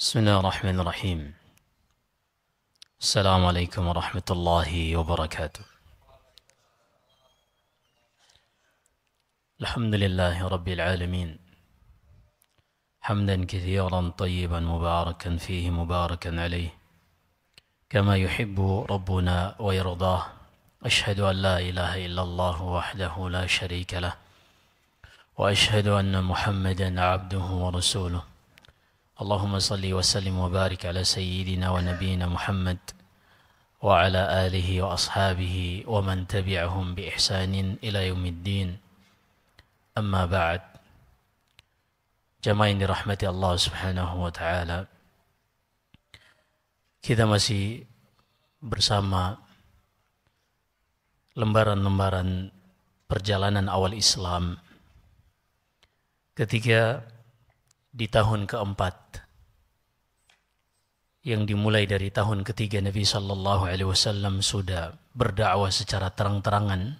بسم الله الرحمن الرحيم السلام عليكم ورحمة الله وبركاته الحمد لله رب العالمين حمدا كثيرا طيبا مباركا فيه مباركا عليه كما يحب ربنا ويرضاه أشهد أن لا إله إلا الله وحده لا شريك له وأشهد أن محمدا عبده ورسوله اللهم صل وسلم وبارك على سيدنا ونبينا محمد وعلى آله وأصحابه ومن تبعهم بإحسان إلى يوم الدين أما بعد جمعين رحمة الله سبحانه وتعالى kita masih bersama lembaran-lembaran perjalanan awal Islam ketika di tahun keempat yang dimulai dari tahun ketiga Nabi Shallallahu Alaihi Wasallam sudah berdakwah secara terang-terangan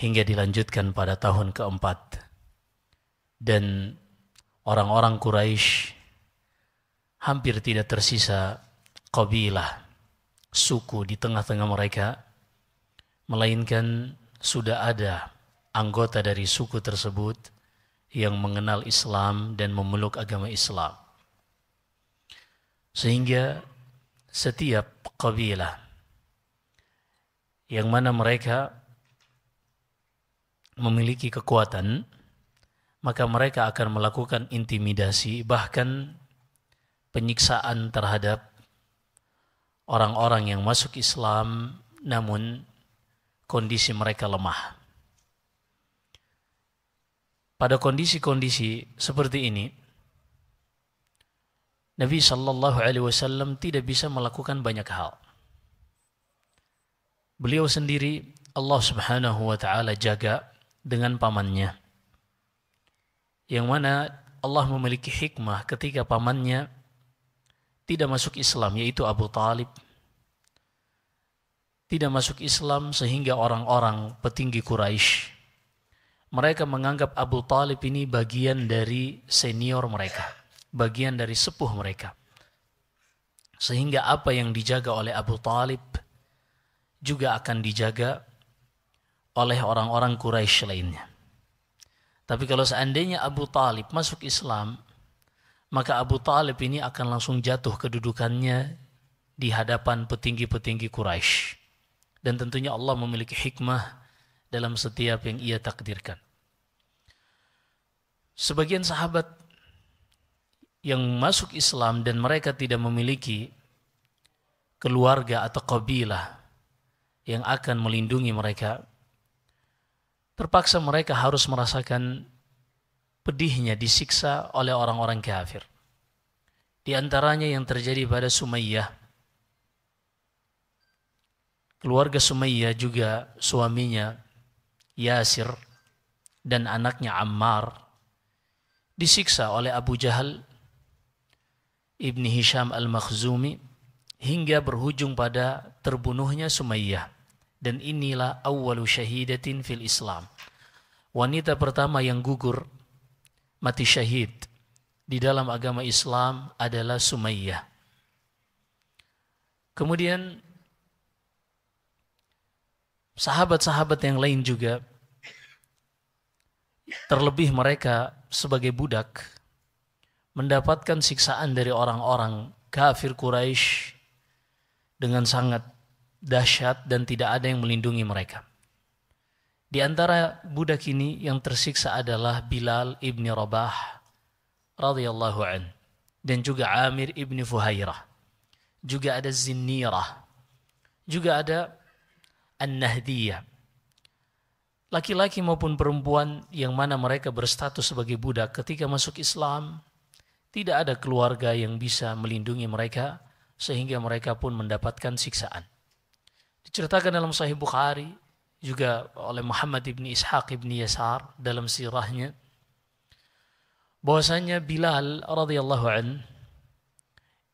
hingga dilanjutkan pada tahun keempat dan orang-orang Quraisy hampir tidak tersisa kabilah suku di tengah-tengah mereka melainkan sudah ada anggota dari suku tersebut yang mengenal Islam dan memeluk agama Islam sehingga setiap kabilah yang mana mereka memiliki kekuatan, maka mereka akan melakukan intimidasi, bahkan penyiksaan terhadap orang-orang yang masuk Islam, namun kondisi mereka lemah. Pada kondisi-kondisi seperti ini, Nabi Shallallahu Alaihi Wasallam tidak bisa melakukan banyak hal. Beliau sendiri Allah Subhanahu Wa Taala jaga dengan pamannya, yang mana Allah memiliki hikmah ketika pamannya tidak masuk Islam, yaitu Abu Talib. Tidak masuk Islam sehingga orang-orang petinggi Quraisy mereka menganggap Abu Talib ini bagian dari senior mereka bagian dari sepuh mereka. Sehingga apa yang dijaga oleh Abu Talib juga akan dijaga oleh orang-orang Quraisy lainnya. Tapi kalau seandainya Abu Talib masuk Islam, maka Abu Talib ini akan langsung jatuh kedudukannya di hadapan petinggi-petinggi Quraisy. Dan tentunya Allah memiliki hikmah dalam setiap yang ia takdirkan. Sebagian sahabat yang masuk Islam dan mereka tidak memiliki keluarga atau kabilah yang akan melindungi mereka, terpaksa mereka harus merasakan pedihnya disiksa oleh orang-orang kafir. Di antaranya yang terjadi pada Sumayyah. Keluarga Sumayyah juga suaminya Yasir dan anaknya Ammar disiksa oleh Abu Jahal Ibni Hisham al-Makhzumi hingga berhujung pada terbunuhnya Sumayyah. Dan inilah awal syahidatin fil Islam. Wanita pertama yang gugur mati syahid di dalam agama Islam adalah Sumayyah. Kemudian sahabat-sahabat yang lain juga terlebih mereka sebagai budak mendapatkan siksaan dari orang-orang kafir Quraisy dengan sangat dahsyat dan tidak ada yang melindungi mereka. Di antara budak ini yang tersiksa adalah Bilal ibni Rabah radhiyallahu an dan juga Amir ibni Fuhairah. Juga ada Zinnirah. Juga ada An-Nahdiyah. Laki-laki maupun perempuan yang mana mereka berstatus sebagai budak ketika masuk Islam tidak ada keluarga yang bisa melindungi mereka sehingga mereka pun mendapatkan siksaan. Diceritakan dalam Sahih Bukhari juga oleh Muhammad ibni Ishaq ibni Yasar dalam sirahnya bahwasanya Bilal radhiyallahu an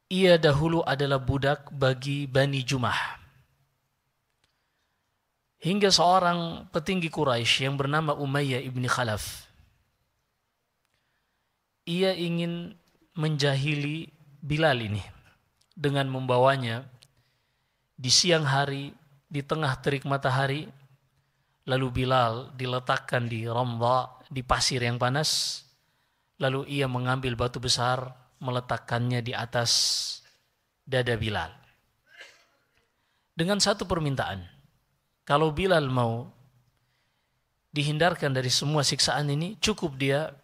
ia dahulu adalah budak bagi Bani Jumah. Hingga seorang petinggi Quraisy yang bernama Umayyah ibni Khalaf. Ia ingin menjahili Bilal ini dengan membawanya di siang hari di tengah terik matahari lalu Bilal diletakkan di romba di pasir yang panas lalu ia mengambil batu besar meletakkannya di atas dada Bilal dengan satu permintaan kalau Bilal mau dihindarkan dari semua siksaan ini cukup dia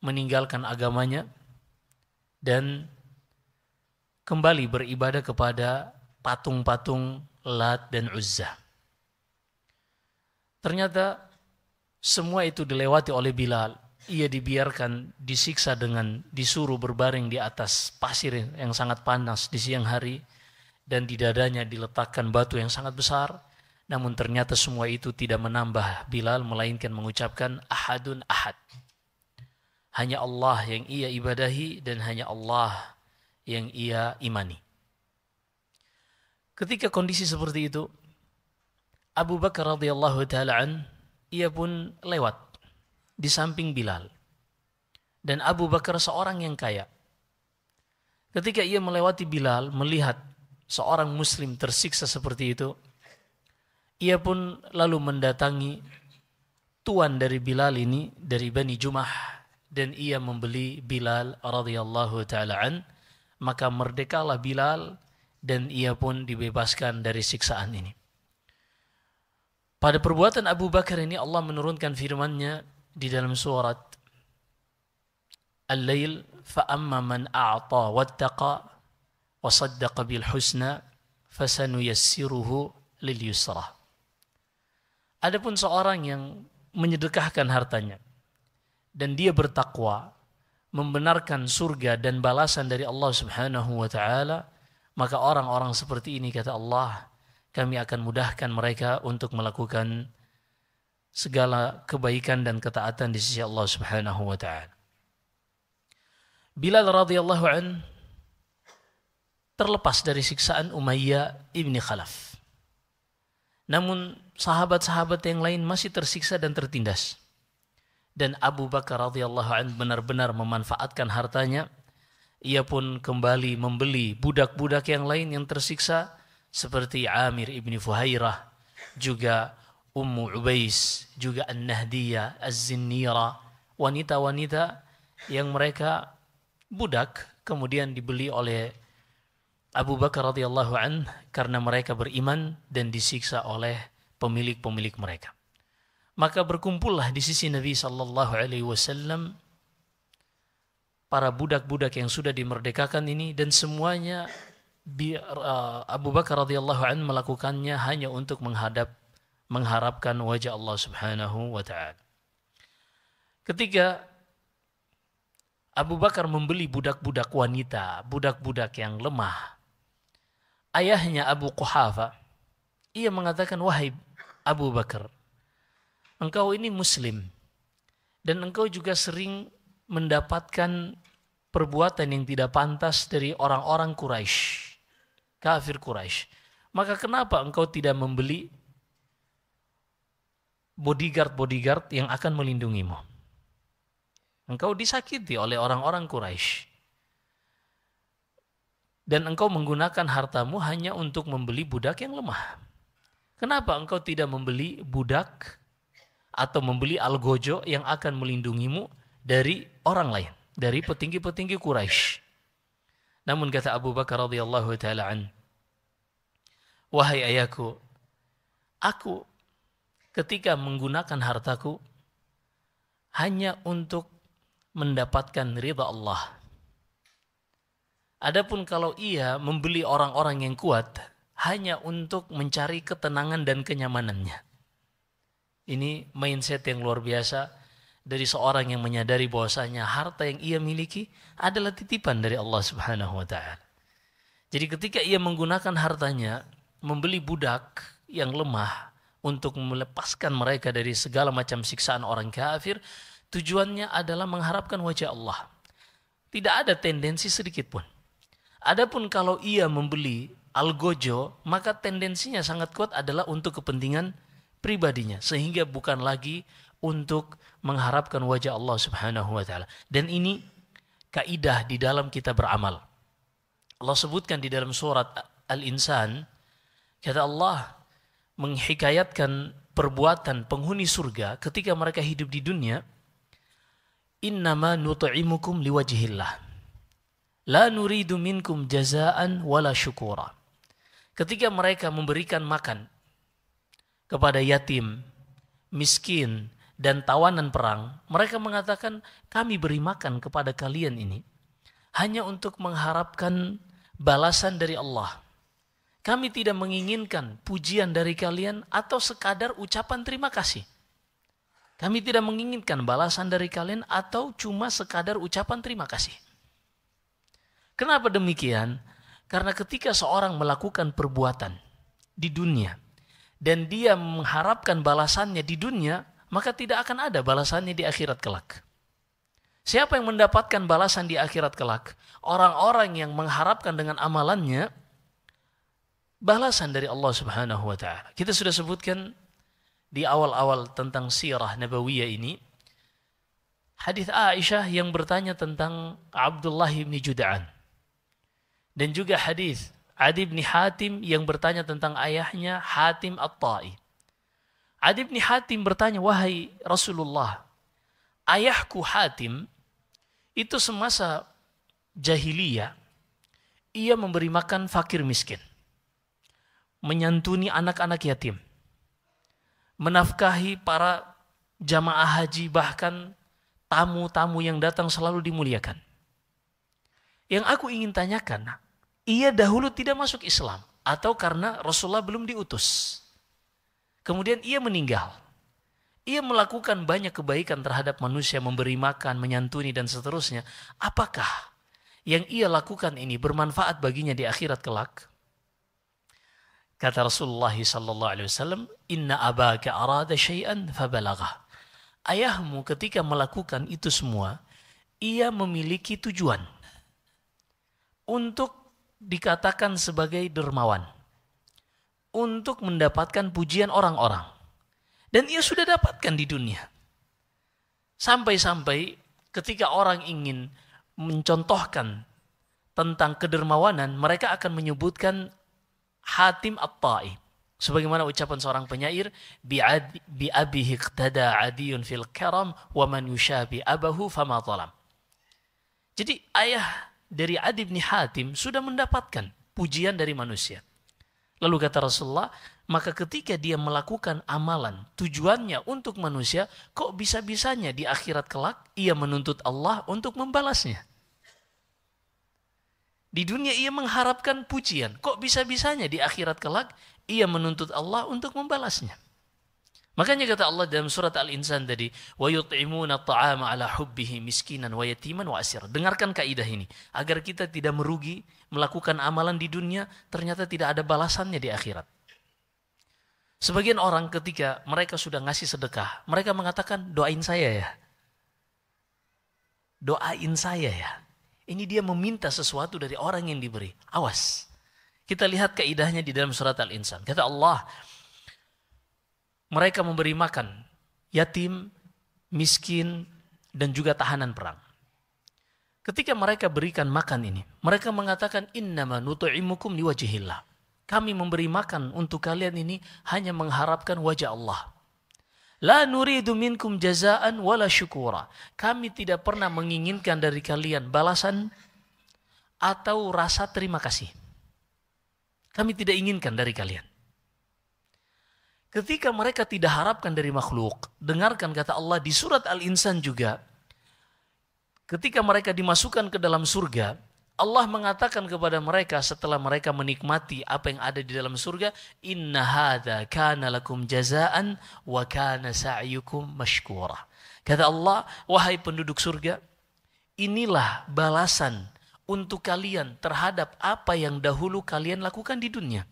meninggalkan agamanya dan kembali beribadah kepada patung-patung Lat dan Uzza. Ternyata semua itu dilewati oleh Bilal. Ia dibiarkan disiksa dengan disuruh berbaring di atas pasir yang sangat panas di siang hari dan di dadanya diletakkan batu yang sangat besar. Namun ternyata semua itu tidak menambah Bilal melainkan mengucapkan ahadun ahad hanya Allah yang ia ibadahi dan hanya Allah yang ia imani. Ketika kondisi seperti itu, Abu Bakar radhiyallahu taala an, ia pun lewat di samping Bilal. Dan Abu Bakar seorang yang kaya. Ketika ia melewati Bilal melihat seorang muslim tersiksa seperti itu, ia pun lalu mendatangi tuan dari Bilal ini dari Bani Jumah dan ia membeli Bilal radhiyallahu taala an maka merdekalah Bilal dan ia pun dibebaskan dari siksaan ini. Pada perbuatan Abu Bakar ini Allah menurunkan firman-Nya di dalam surat Al-Lail amma man a'ta wattaqa wa saddaqa bil husna fasanuyassiruhu lil yusra. Adapun seorang yang menyedekahkan hartanya dan dia bertakwa, membenarkan surga dan balasan dari Allah Subhanahu wa taala, maka orang-orang seperti ini kata Allah, kami akan mudahkan mereka untuk melakukan segala kebaikan dan ketaatan di sisi Allah Subhanahu wa taala. Bilal radhiyallahu an terlepas dari siksaan Umayyah ibni Khalaf. Namun sahabat-sahabat yang lain masih tersiksa dan tertindas dan Abu Bakar radhiyallahu anhu benar-benar memanfaatkan hartanya ia pun kembali membeli budak-budak yang lain yang tersiksa seperti Amir ibni Fuhairah juga Ummu Ubais juga An-Nahdiyah Az-Zinnira wanita-wanita yang mereka budak kemudian dibeli oleh Abu Bakar radhiyallahu an karena mereka beriman dan disiksa oleh pemilik-pemilik mereka maka berkumpullah di sisi Nabi Shallallahu Alaihi Wasallam para budak-budak yang sudah dimerdekakan ini dan semuanya uh, Abu Bakar radhiyallahu an melakukannya hanya untuk menghadap mengharapkan wajah Allah Subhanahu wa taala. Ketika Abu Bakar membeli budak-budak wanita, budak-budak yang lemah. Ayahnya Abu Quhafa, ia mengatakan, "Wahai Abu Bakar, engkau ini muslim dan engkau juga sering mendapatkan perbuatan yang tidak pantas dari orang-orang Quraisy, kafir Quraisy. Maka kenapa engkau tidak membeli bodyguard-bodyguard yang akan melindungimu? Engkau disakiti oleh orang-orang Quraisy. Dan engkau menggunakan hartamu hanya untuk membeli budak yang lemah. Kenapa engkau tidak membeli budak atau membeli algojo yang akan melindungimu dari orang lain, dari petinggi-petinggi Quraisy. Namun kata Abu Bakar radhiyallahu taala an, "Wahai ayahku, aku ketika menggunakan hartaku hanya untuk mendapatkan ridha Allah. Adapun kalau ia membeli orang-orang yang kuat hanya untuk mencari ketenangan dan kenyamanannya." Ini mindset yang luar biasa dari seorang yang menyadari bahwasanya harta yang ia miliki adalah titipan dari Allah Subhanahu wa taala. Jadi ketika ia menggunakan hartanya membeli budak yang lemah untuk melepaskan mereka dari segala macam siksaan orang kafir, tujuannya adalah mengharapkan wajah Allah. Tidak ada tendensi sedikit pun. Adapun kalau ia membeli algojo, maka tendensinya sangat kuat adalah untuk kepentingan pribadinya sehingga bukan lagi untuk mengharapkan wajah Allah Subhanahu wa taala. Dan ini kaidah di dalam kita beramal. Allah sebutkan di dalam surat Al-Insan kata Allah menghikayatkan perbuatan penghuni surga ketika mereka hidup di dunia innama nut'imukum liwajhillah la nuridu minkum jazaan wala syukura ketika mereka memberikan makan kepada yatim, miskin, dan tawanan perang, mereka mengatakan kami beri makan kepada kalian ini hanya untuk mengharapkan balasan dari Allah. Kami tidak menginginkan pujian dari kalian atau sekadar ucapan terima kasih. Kami tidak menginginkan balasan dari kalian atau cuma sekadar ucapan terima kasih. Kenapa demikian? Karena ketika seorang melakukan perbuatan di dunia, dan dia mengharapkan balasannya di dunia, maka tidak akan ada balasannya di akhirat kelak. Siapa yang mendapatkan balasan di akhirat kelak? Orang-orang yang mengharapkan dengan amalannya balasan dari Allah Subhanahu wa taala. Kita sudah sebutkan di awal-awal tentang sirah nabawiyah ini hadis Aisyah yang bertanya tentang Abdullah bin Juda'an dan juga hadis Adi bin Hatim yang bertanya tentang ayahnya Hatim At-Ta'i. Adi bin Hatim bertanya, wahai Rasulullah, ayahku Hatim itu semasa jahiliyah ia memberi makan fakir miskin, menyantuni anak-anak yatim, menafkahi para jamaah haji bahkan tamu-tamu yang datang selalu dimuliakan. Yang aku ingin tanyakan, ia dahulu tidak masuk Islam atau karena Rasulullah belum diutus. Kemudian ia meninggal. Ia melakukan banyak kebaikan terhadap manusia, memberi makan, menyantuni, dan seterusnya. Apakah yang ia lakukan ini bermanfaat baginya di akhirat kelak? Kata Rasulullah sallallahu alaihi wasallam, "Inna abaka arada syai'an fabalagha." Ayahmu ketika melakukan itu semua, ia memiliki tujuan untuk dikatakan sebagai dermawan untuk mendapatkan pujian orang-orang. Dan ia sudah dapatkan di dunia. Sampai-sampai ketika orang ingin mencontohkan tentang kedermawanan, mereka akan menyebutkan Hatim At-Ta'i. Sebagaimana ucapan seorang penyair, bi'abihi abihi iqtada adiyun fil karam wa man yushabi abahu fama talam. Jadi ayah dari Adi bin Hatim sudah mendapatkan pujian dari manusia. Lalu kata Rasulullah, maka ketika dia melakukan amalan tujuannya untuk manusia, kok bisa-bisanya di akhirat kelak ia menuntut Allah untuk membalasnya. Di dunia ia mengharapkan pujian, kok bisa-bisanya di akhirat kelak ia menuntut Allah untuk membalasnya. Makanya kata Allah dalam surat Al-Insan tadi, wa yut'imuna ta'ama ala hubbihi miskinan wa yatiman wa asir. Dengarkan kaidah ini agar kita tidak merugi melakukan amalan di dunia ternyata tidak ada balasannya di akhirat. Sebagian orang ketika mereka sudah ngasih sedekah, mereka mengatakan doain saya ya. Doain saya ya. Ini dia meminta sesuatu dari orang yang diberi. Awas. Kita lihat kaidahnya di dalam surat Al-Insan. Kata Allah, mereka memberi makan yatim, miskin, dan juga tahanan perang. Ketika mereka berikan makan ini, mereka mengatakan innama nutu'imukum liwajihillah. Kami memberi makan untuk kalian ini hanya mengharapkan wajah Allah. La nuridu minkum jazaan wala syukura. Kami tidak pernah menginginkan dari kalian balasan atau rasa terima kasih. Kami tidak inginkan dari kalian. Ketika mereka tidak harapkan dari makhluk, dengarkan kata Allah di surat Al-Insan juga. Ketika mereka dimasukkan ke dalam surga, Allah mengatakan kepada mereka setelah mereka menikmati apa yang ada di dalam surga, "Inna hadha kana lakum jazaan wa kana sa'yukum mashkura." Kata Allah, "Wahai penduduk surga, inilah balasan untuk kalian terhadap apa yang dahulu kalian lakukan di dunia."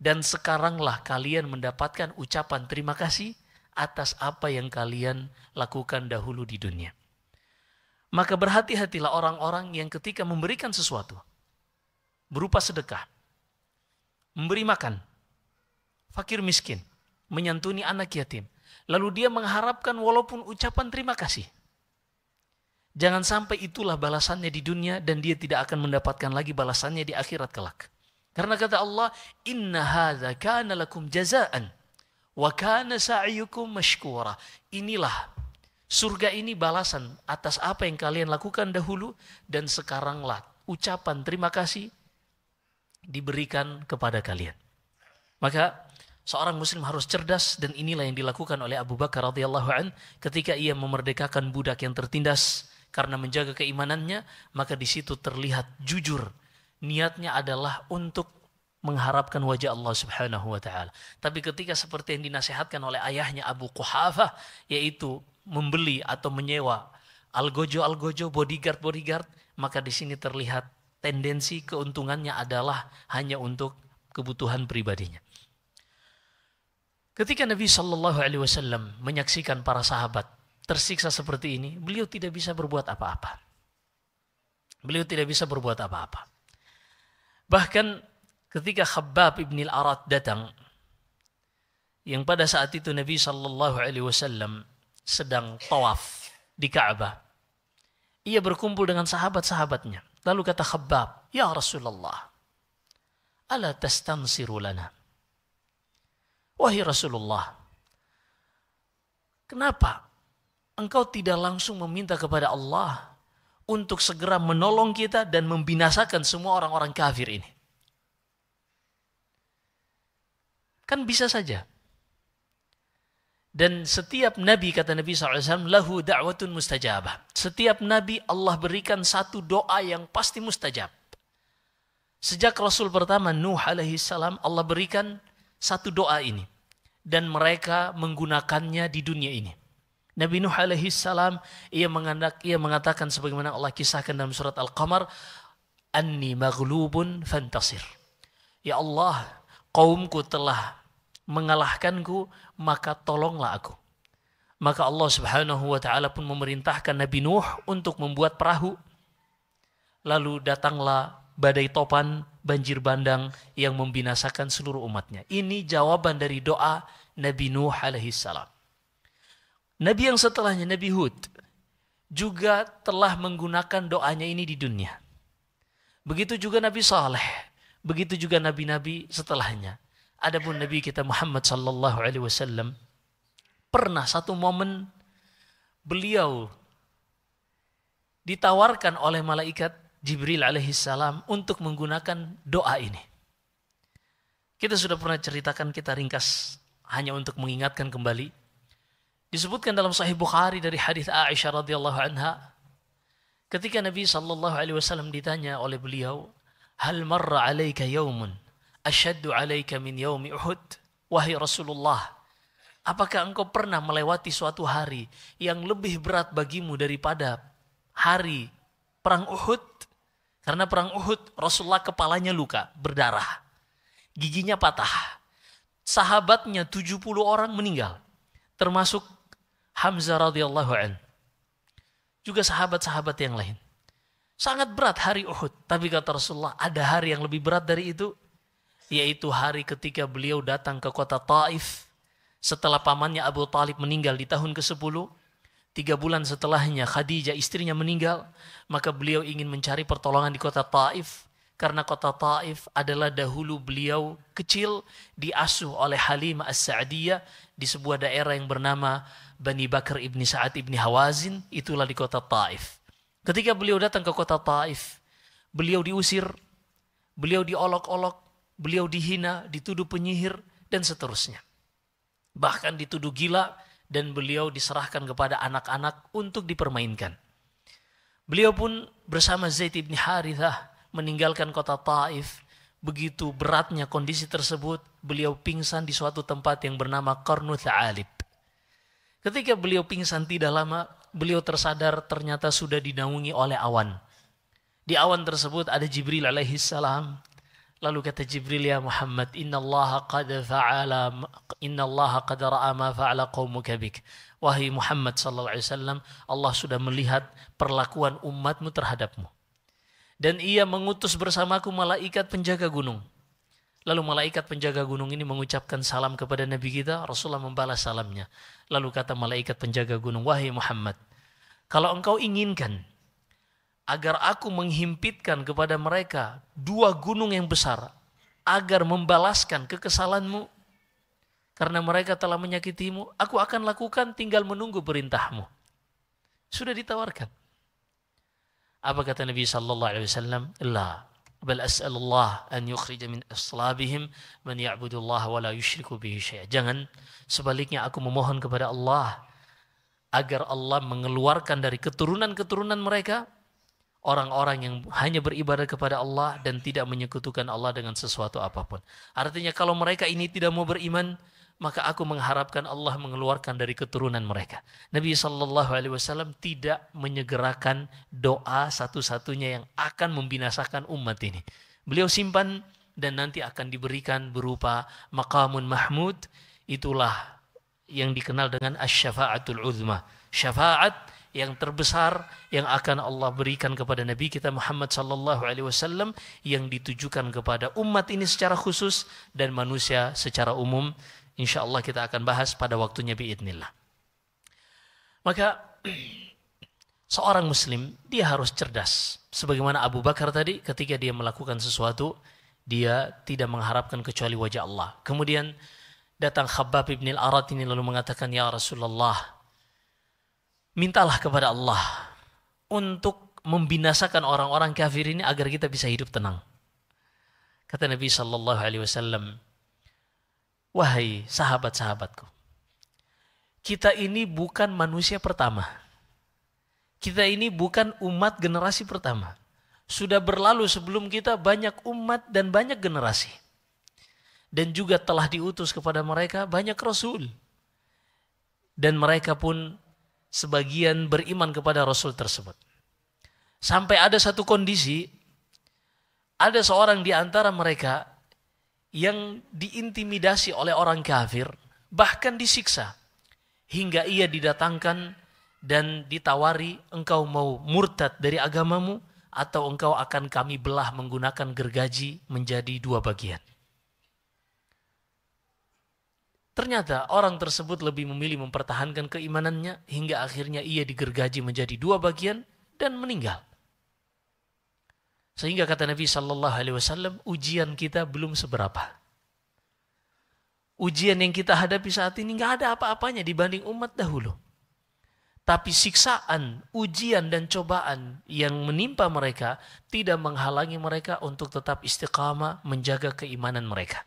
Dan sekaranglah kalian mendapatkan ucapan terima kasih atas apa yang kalian lakukan dahulu di dunia. Maka berhati-hatilah orang-orang yang ketika memberikan sesuatu berupa sedekah, memberi makan, fakir miskin, menyantuni anak yatim, lalu dia mengharapkan walaupun ucapan terima kasih. Jangan sampai itulah balasannya di dunia dan dia tidak akan mendapatkan lagi balasannya di akhirat kelak. Karena kata Allah, "Inna hadza kana lakum jazaan wa kana sa'yukum mashkura." Inilah surga ini balasan atas apa yang kalian lakukan dahulu dan sekaranglah ucapan terima kasih diberikan kepada kalian. Maka seorang muslim harus cerdas dan inilah yang dilakukan oleh Abu Bakar radhiyallahu an ketika ia memerdekakan budak yang tertindas karena menjaga keimanannya maka di situ terlihat jujur niatnya adalah untuk mengharapkan wajah Allah Subhanahu wa taala. Tapi ketika seperti yang dinasehatkan oleh ayahnya Abu Quhafah yaitu membeli atau menyewa algojo-algojo bodyguard-bodyguard, maka di sini terlihat tendensi keuntungannya adalah hanya untuk kebutuhan pribadinya. Ketika Nabi Shallallahu alaihi wasallam menyaksikan para sahabat tersiksa seperti ini, beliau tidak bisa berbuat apa-apa. Beliau tidak bisa berbuat apa-apa. Bahkan ketika Khabbab ibn al-Arat datang, yang pada saat itu Nabi Shallallahu Alaihi Wasallam sedang tawaf di Ka'bah. Ia berkumpul dengan sahabat-sahabatnya. Lalu kata Khabbab, Ya Rasulullah, ala tastansiru lana. Wahai Rasulullah, kenapa engkau tidak langsung meminta kepada Allah untuk segera menolong kita dan membinasakan semua orang-orang kafir ini. Kan bisa saja. Dan setiap nabi kata Nabi SAW lahu da'watun mustajabah. Setiap nabi Allah berikan satu doa yang pasti mustajab. Sejak Rasul pertama Nuh alaihi salam Allah berikan satu doa ini dan mereka menggunakannya di dunia ini. Nabi Nuh alaihi salam ia mengandak ia mengatakan sebagaimana Allah kisahkan dalam surat Al-Qamar anni maghlubun fantasir. Ya Allah, kaumku telah mengalahkanku, maka tolonglah aku. Maka Allah Subhanahu wa taala pun memerintahkan Nabi Nuh untuk membuat perahu. Lalu datanglah badai topan, banjir bandang yang membinasakan seluruh umatnya. Ini jawaban dari doa Nabi Nuh alaihi salam. Nabi yang setelahnya, Nabi Hud, juga telah menggunakan doanya ini di dunia. Begitu juga Nabi Saleh, begitu juga nabi-nabi setelahnya. Adapun Nabi kita Muhammad Sallallahu Alaihi Wasallam pernah satu momen beliau ditawarkan oleh malaikat Jibril alaihissalam untuk menggunakan doa ini. Kita sudah pernah ceritakan, kita ringkas hanya untuk mengingatkan kembali Disebutkan dalam Sahih Bukhari dari hadis Aisyah radhiyallahu anha ketika Nabi sallallahu alaihi wasallam ditanya oleh beliau, "Hal marra alayka yaumun ashaddu alayka min yaumi Uhud?" Wahai Rasulullah, apakah engkau pernah melewati suatu hari yang lebih berat bagimu daripada hari perang Uhud? Karena perang Uhud Rasulullah kepalanya luka, berdarah. Giginya patah. Sahabatnya 70 orang meninggal. Termasuk Hamzah radhiyallahu an. Juga sahabat-sahabat yang lain. Sangat berat hari Uhud. Tapi kata Rasulullah ada hari yang lebih berat dari itu. Yaitu hari ketika beliau datang ke kota Taif. Setelah pamannya Abu Talib meninggal di tahun ke-10. Tiga bulan setelahnya Khadijah istrinya meninggal. Maka beliau ingin mencari pertolongan di kota Taif. Karena kota Taif adalah dahulu beliau kecil diasuh oleh Halimah As-Sa'diyah di sebuah daerah yang bernama Bani Bakar ibni Sa'ad ibni Hawazin itulah di kota Taif. Ketika beliau datang ke kota Taif, beliau diusir, beliau diolok-olok, beliau dihina, dituduh penyihir, dan seterusnya. Bahkan dituduh gila dan beliau diserahkan kepada anak-anak untuk dipermainkan. Beliau pun bersama Zaid ibni Harithah meninggalkan kota Taif. Begitu beratnya kondisi tersebut, beliau pingsan di suatu tempat yang bernama Qarnu Tha'alib. Ketika beliau pingsan tidak lama, beliau tersadar ternyata sudah dinaungi oleh awan. Di awan tersebut ada Jibril alaihi salam. Lalu kata Jibril ya Muhammad, "Inna Allah qad fa'ala inna Allah qad ra'a ma fa'ala qaumuka bik." Wahai Muhammad sallallahu alaihi wasallam, Allah sudah melihat perlakuan umatmu terhadapmu. Dan ia mengutus bersamaku malaikat penjaga gunung. Lalu malaikat penjaga gunung ini mengucapkan salam kepada Nabi kita, Rasulullah membalas salamnya. Lalu kata malaikat penjaga gunung, wahai Muhammad, kalau engkau inginkan agar aku menghimpitkan kepada mereka dua gunung yang besar agar membalaskan kekesalanmu karena mereka telah menyakitimu, aku akan lakukan tinggal menunggu perintahmu. Sudah ditawarkan. Apa kata Nabi sallallahu alaihi wasallam? Allah. Bal as'alullah an yukhrija min aslabihim man ya'budullah wa la yushriku bihi syai'a. Jangan sebaliknya aku memohon kepada Allah agar Allah mengeluarkan dari keturunan-keturunan mereka orang-orang yang hanya beribadah kepada Allah dan tidak menyekutukan Allah dengan sesuatu apapun. Artinya kalau mereka ini tidak mau beriman, maka aku mengharapkan Allah mengeluarkan dari keturunan mereka. Nabi Shallallahu Alaihi Wasallam tidak menyegerakan doa satu-satunya yang akan membinasakan umat ini. Beliau simpan dan nanti akan diberikan berupa makamun mahmud itulah yang dikenal dengan asyafaatul uzma syafaat yang terbesar yang akan Allah berikan kepada Nabi kita Muhammad sallallahu alaihi wasallam yang ditujukan kepada umat ini secara khusus dan manusia secara umum Insya Allah kita akan bahas pada waktunya biidnillah. Maka seorang muslim dia harus cerdas. Sebagaimana Abu Bakar tadi ketika dia melakukan sesuatu dia tidak mengharapkan kecuali wajah Allah. Kemudian datang Khabbab ibn al-Arat ini lalu mengatakan ya Rasulullah mintalah kepada Allah untuk membinasakan orang-orang kafir ini agar kita bisa hidup tenang. Kata Nabi sallallahu alaihi wasallam, Wahai sahabat-sahabatku, kita ini bukan manusia pertama. Kita ini bukan umat generasi pertama. Sudah berlalu sebelum kita banyak umat dan banyak generasi. Dan juga telah diutus kepada mereka banyak rasul. Dan mereka pun sebagian beriman kepada rasul tersebut. Sampai ada satu kondisi, ada seorang di antara mereka yang diintimidasi oleh orang kafir, bahkan disiksa, hingga ia didatangkan dan ditawari engkau mau murtad dari agamamu atau engkau akan kami belah menggunakan gergaji menjadi dua bagian. Ternyata orang tersebut lebih memilih mempertahankan keimanannya hingga akhirnya ia digergaji menjadi dua bagian dan meninggal. Sehingga kata Nabi Shallallahu Alaihi Wasallam, ujian kita belum seberapa. Ujian yang kita hadapi saat ini nggak ada apa-apanya dibanding umat dahulu. Tapi siksaan, ujian dan cobaan yang menimpa mereka tidak menghalangi mereka untuk tetap istiqamah menjaga keimanan mereka.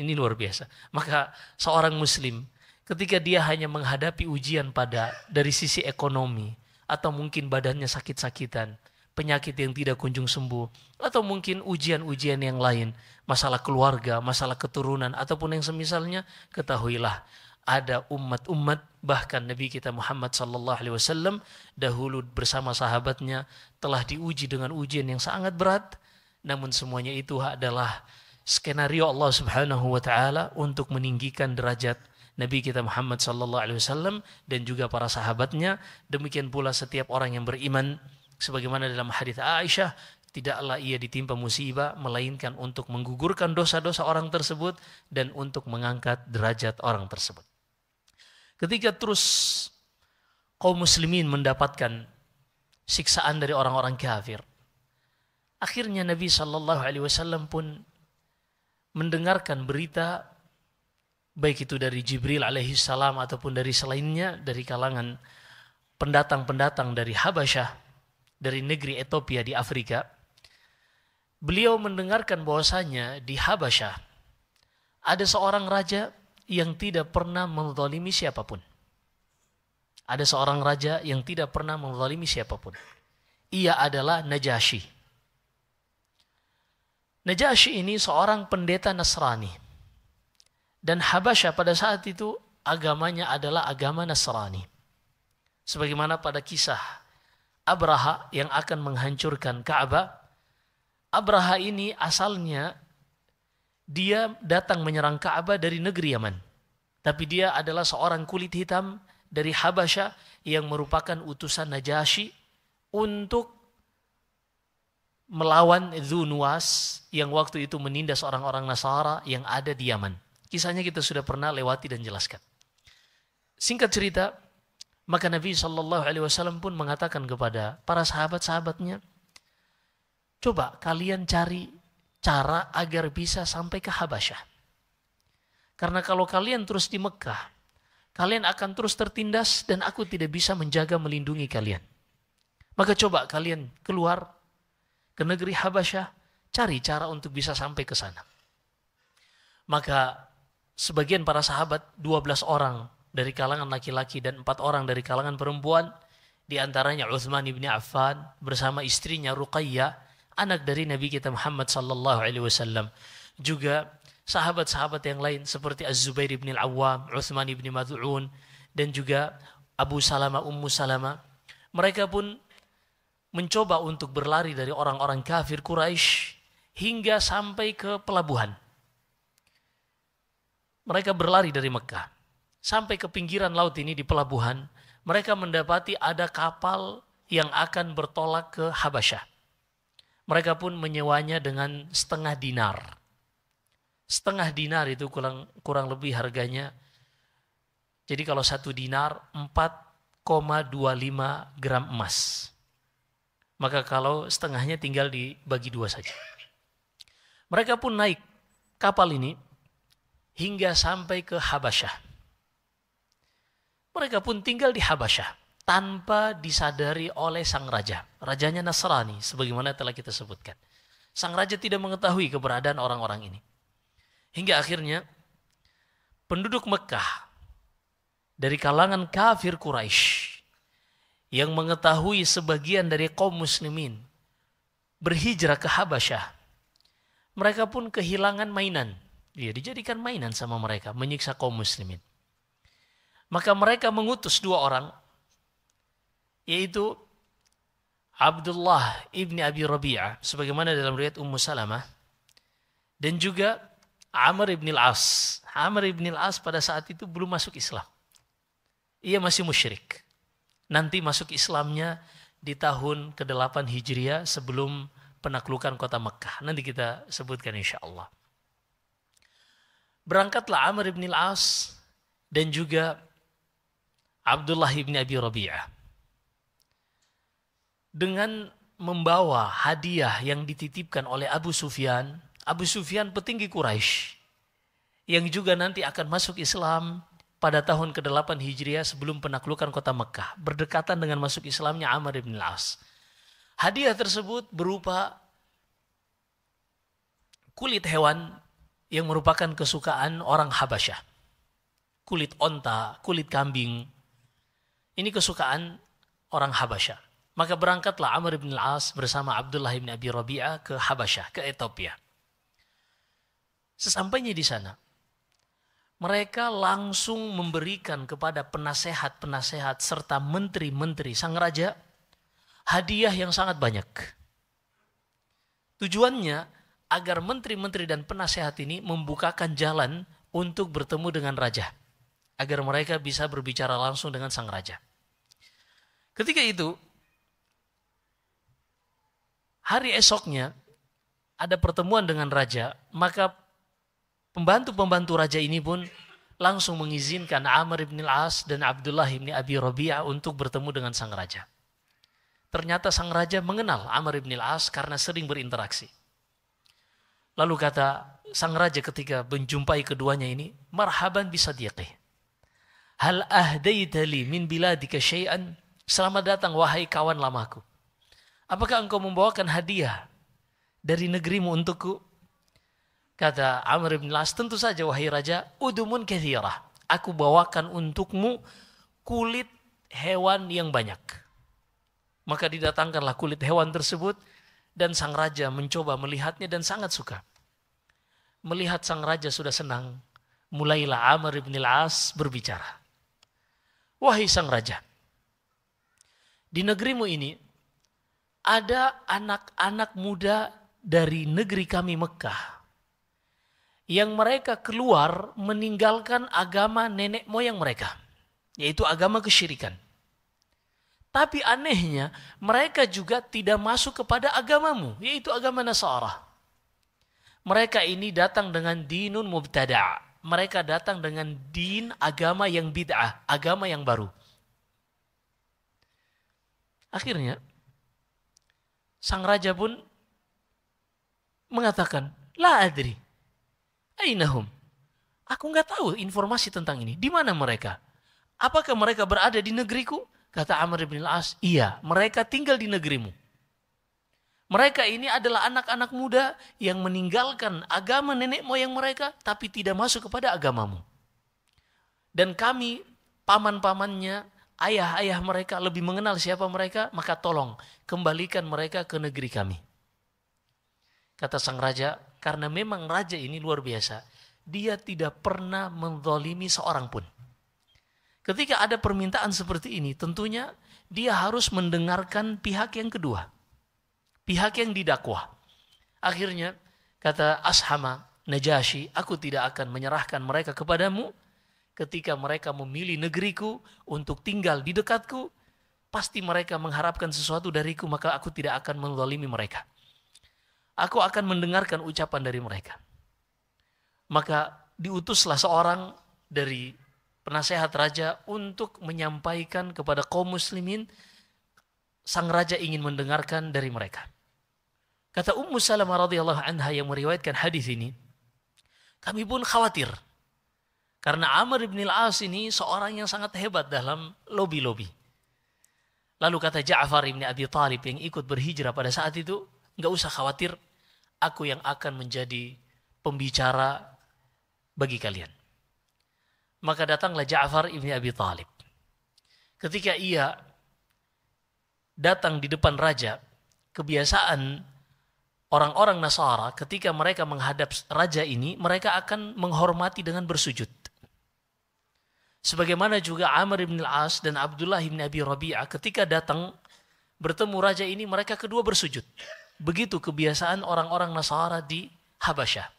Ini luar biasa. Maka seorang muslim ketika dia hanya menghadapi ujian pada dari sisi ekonomi atau mungkin badannya sakit-sakitan, penyakit yang tidak kunjung sembuh, atau mungkin ujian-ujian yang lain, masalah keluarga, masalah keturunan, ataupun yang semisalnya, ketahuilah ada umat-umat bahkan Nabi kita Muhammad sallallahu alaihi wasallam dahulu bersama sahabatnya telah diuji dengan ujian yang sangat berat namun semuanya itu adalah skenario Allah Subhanahu wa taala untuk meninggikan derajat Nabi kita Muhammad sallallahu alaihi wasallam dan juga para sahabatnya demikian pula setiap orang yang beriman Sebagaimana dalam hadis Aisyah, tidaklah ia ditimpa musibah melainkan untuk menggugurkan dosa-dosa orang tersebut dan untuk mengangkat derajat orang tersebut. Ketika terus kaum muslimin mendapatkan siksaan dari orang-orang kafir, akhirnya Nabi Shallallahu Alaihi Wasallam pun mendengarkan berita baik itu dari Jibril alaihi salam ataupun dari selainnya dari kalangan pendatang-pendatang dari Habasyah dari negeri Ethiopia di Afrika, beliau mendengarkan bahwasanya di Habasyah ada seorang raja yang tidak pernah menzalimi siapapun. Ada seorang raja yang tidak pernah menzalimi siapapun. Ia adalah Najasyi. Najasyi ini seorang pendeta Nasrani. Dan Habasyah pada saat itu agamanya adalah agama Nasrani. Sebagaimana pada kisah Abraha yang akan menghancurkan Ka'bah. Abraha ini asalnya dia datang menyerang Ka'bah dari negeri Yaman. Tapi dia adalah seorang kulit hitam dari Habasyah yang merupakan utusan Najasyi untuk melawan Zunuas yang waktu itu menindas orang-orang Nasara yang ada di Yaman. Kisahnya kita sudah pernah lewati dan jelaskan. Singkat cerita, maka Nabi Shallallahu Alaihi Wasallam pun mengatakan kepada para sahabat-sahabatnya, coba kalian cari cara agar bisa sampai ke Habasyah. Karena kalau kalian terus di Mekah, kalian akan terus tertindas dan aku tidak bisa menjaga melindungi kalian. Maka coba kalian keluar ke negeri Habasyah, cari cara untuk bisa sampai ke sana. Maka sebagian para sahabat 12 orang dari kalangan laki-laki dan empat orang dari kalangan perempuan di antaranya Utsman bin Affan bersama istrinya Ruqayyah anak dari Nabi kita Muhammad sallallahu alaihi wasallam juga sahabat-sahabat yang lain seperti Az-Zubair bin Al-Awwam, Utsman ibni Mad'un dan juga Abu Salama Ummu Salama mereka pun mencoba untuk berlari dari orang-orang kafir Quraisy hingga sampai ke pelabuhan mereka berlari dari Mekah sampai ke pinggiran laut ini di pelabuhan, mereka mendapati ada kapal yang akan bertolak ke Habasyah. Mereka pun menyewanya dengan setengah dinar. Setengah dinar itu kurang, kurang lebih harganya. Jadi kalau satu dinar 4,25 gram emas. Maka kalau setengahnya tinggal dibagi dua saja. Mereka pun naik kapal ini hingga sampai ke Habasyah. Mereka pun tinggal di Habasyah tanpa disadari oleh sang raja. Rajanya Nasrani sebagaimana telah kita sebutkan. Sang raja tidak mengetahui keberadaan orang-orang ini. Hingga akhirnya penduduk Mekah dari kalangan kafir Quraisy yang mengetahui sebagian dari kaum muslimin berhijrah ke Habasyah. Mereka pun kehilangan mainan. Dia dijadikan mainan sama mereka, menyiksa kaum muslimin. Maka mereka mengutus dua orang, yaitu Abdullah ibni Abi Rabi'ah, sebagaimana dalam riwayat Ummu Salamah, dan juga Amr ibn al-As. Amr ibn al-As pada saat itu belum masuk Islam. Ia masih musyrik. Nanti masuk Islamnya di tahun ke-8 Hijriah sebelum penaklukan kota Mekah. Nanti kita sebutkan insya Allah. Berangkatlah Amr ibn al-As dan juga Abdullah ibn Abi Rabi'ah dengan membawa hadiah yang dititipkan oleh Abu Sufyan, Abu Sufyan petinggi Quraisy yang juga nanti akan masuk Islam pada tahun ke-8 Hijriah sebelum penaklukan kota Mekah, berdekatan dengan masuk Islamnya Amr bin Al-As. Hadiah tersebut berupa kulit hewan yang merupakan kesukaan orang Habasyah. Kulit onta, kulit kambing, ini kesukaan orang Habasyah. Maka berangkatlah Amr bin Al-As bersama Abdullah bin Abi Rabi'ah ke Habasyah, ke Ethiopia. Sesampainya di sana, mereka langsung memberikan kepada penasehat-penasehat serta menteri-menteri sang raja hadiah yang sangat banyak. Tujuannya agar menteri-menteri dan penasehat ini membukakan jalan untuk bertemu dengan raja agar mereka bisa berbicara langsung dengan sang raja. Ketika itu, hari esoknya ada pertemuan dengan raja, maka pembantu-pembantu raja ini pun langsung mengizinkan Amr ibn al-As dan Abdullah ibn Abi Rabi'ah untuk bertemu dengan sang raja. Ternyata sang raja mengenal Amr ibn al-As karena sering berinteraksi. Lalu kata sang raja ketika menjumpai keduanya ini, marhaban bisa Hal ahdaita li min biladika syai'an Selamat datang wahai kawan lamaku. Apakah engkau membawakan hadiah dari negerimu untukku? Kata Amr bin Las, tentu saja wahai raja, udumun kathirah. Aku bawakan untukmu kulit hewan yang banyak. Maka didatangkanlah kulit hewan tersebut dan sang raja mencoba melihatnya dan sangat suka. Melihat sang raja sudah senang, mulailah Amr bin As berbicara. Wahai sang raja, di negerimu ini ada anak-anak muda dari negeri kami Mekah yang mereka keluar meninggalkan agama nenek moyang mereka yaitu agama kesyirikan. Tapi anehnya mereka juga tidak masuk kepada agamamu yaitu agama Nasara. Mereka ini datang dengan dinun mubtada. Mereka datang dengan din agama yang bid'ah, agama yang baru. Akhirnya, sang raja pun mengatakan, La adri, ainahum. Aku nggak tahu informasi tentang ini. Di mana mereka? Apakah mereka berada di negeriku? Kata Amr bin Al-As, iya, mereka tinggal di negerimu. Mereka ini adalah anak-anak muda yang meninggalkan agama nenek moyang mereka, tapi tidak masuk kepada agamamu. Dan kami, paman-pamannya, ayah-ayah mereka lebih mengenal siapa mereka, maka tolong kembalikan mereka ke negeri kami. Kata sang raja, karena memang raja ini luar biasa. Dia tidak pernah menzolimi seorang pun. Ketika ada permintaan seperti ini, tentunya dia harus mendengarkan pihak yang kedua. Pihak yang didakwa. Akhirnya, kata Ashama, Najasyi, aku tidak akan menyerahkan mereka kepadamu ketika mereka memilih negeriku untuk tinggal di dekatku, pasti mereka mengharapkan sesuatu dariku, maka aku tidak akan menzalimi mereka. Aku akan mendengarkan ucapan dari mereka. Maka diutuslah seorang dari penasehat raja untuk menyampaikan kepada kaum muslimin sang raja ingin mendengarkan dari mereka. Kata Ummu Salamah radhiyallahu anha yang meriwayatkan hadis ini, kami pun khawatir karena Amr ibn al-As ini seorang yang sangat hebat dalam lobi-lobi. Lalu kata Ja'far ibn Abi Talib yang ikut berhijrah pada saat itu, nggak usah khawatir, aku yang akan menjadi pembicara bagi kalian. Maka datanglah Ja'far ibn Abi Talib. Ketika ia datang di depan raja, kebiasaan orang-orang Nasara ketika mereka menghadap raja ini, mereka akan menghormati dengan bersujud. Sebagaimana juga Amr ibn Al-As dan Abdullah ibn Abi Rabi'ah ketika datang bertemu raja ini mereka kedua bersujud. Begitu kebiasaan orang-orang Nasara di Habasyah.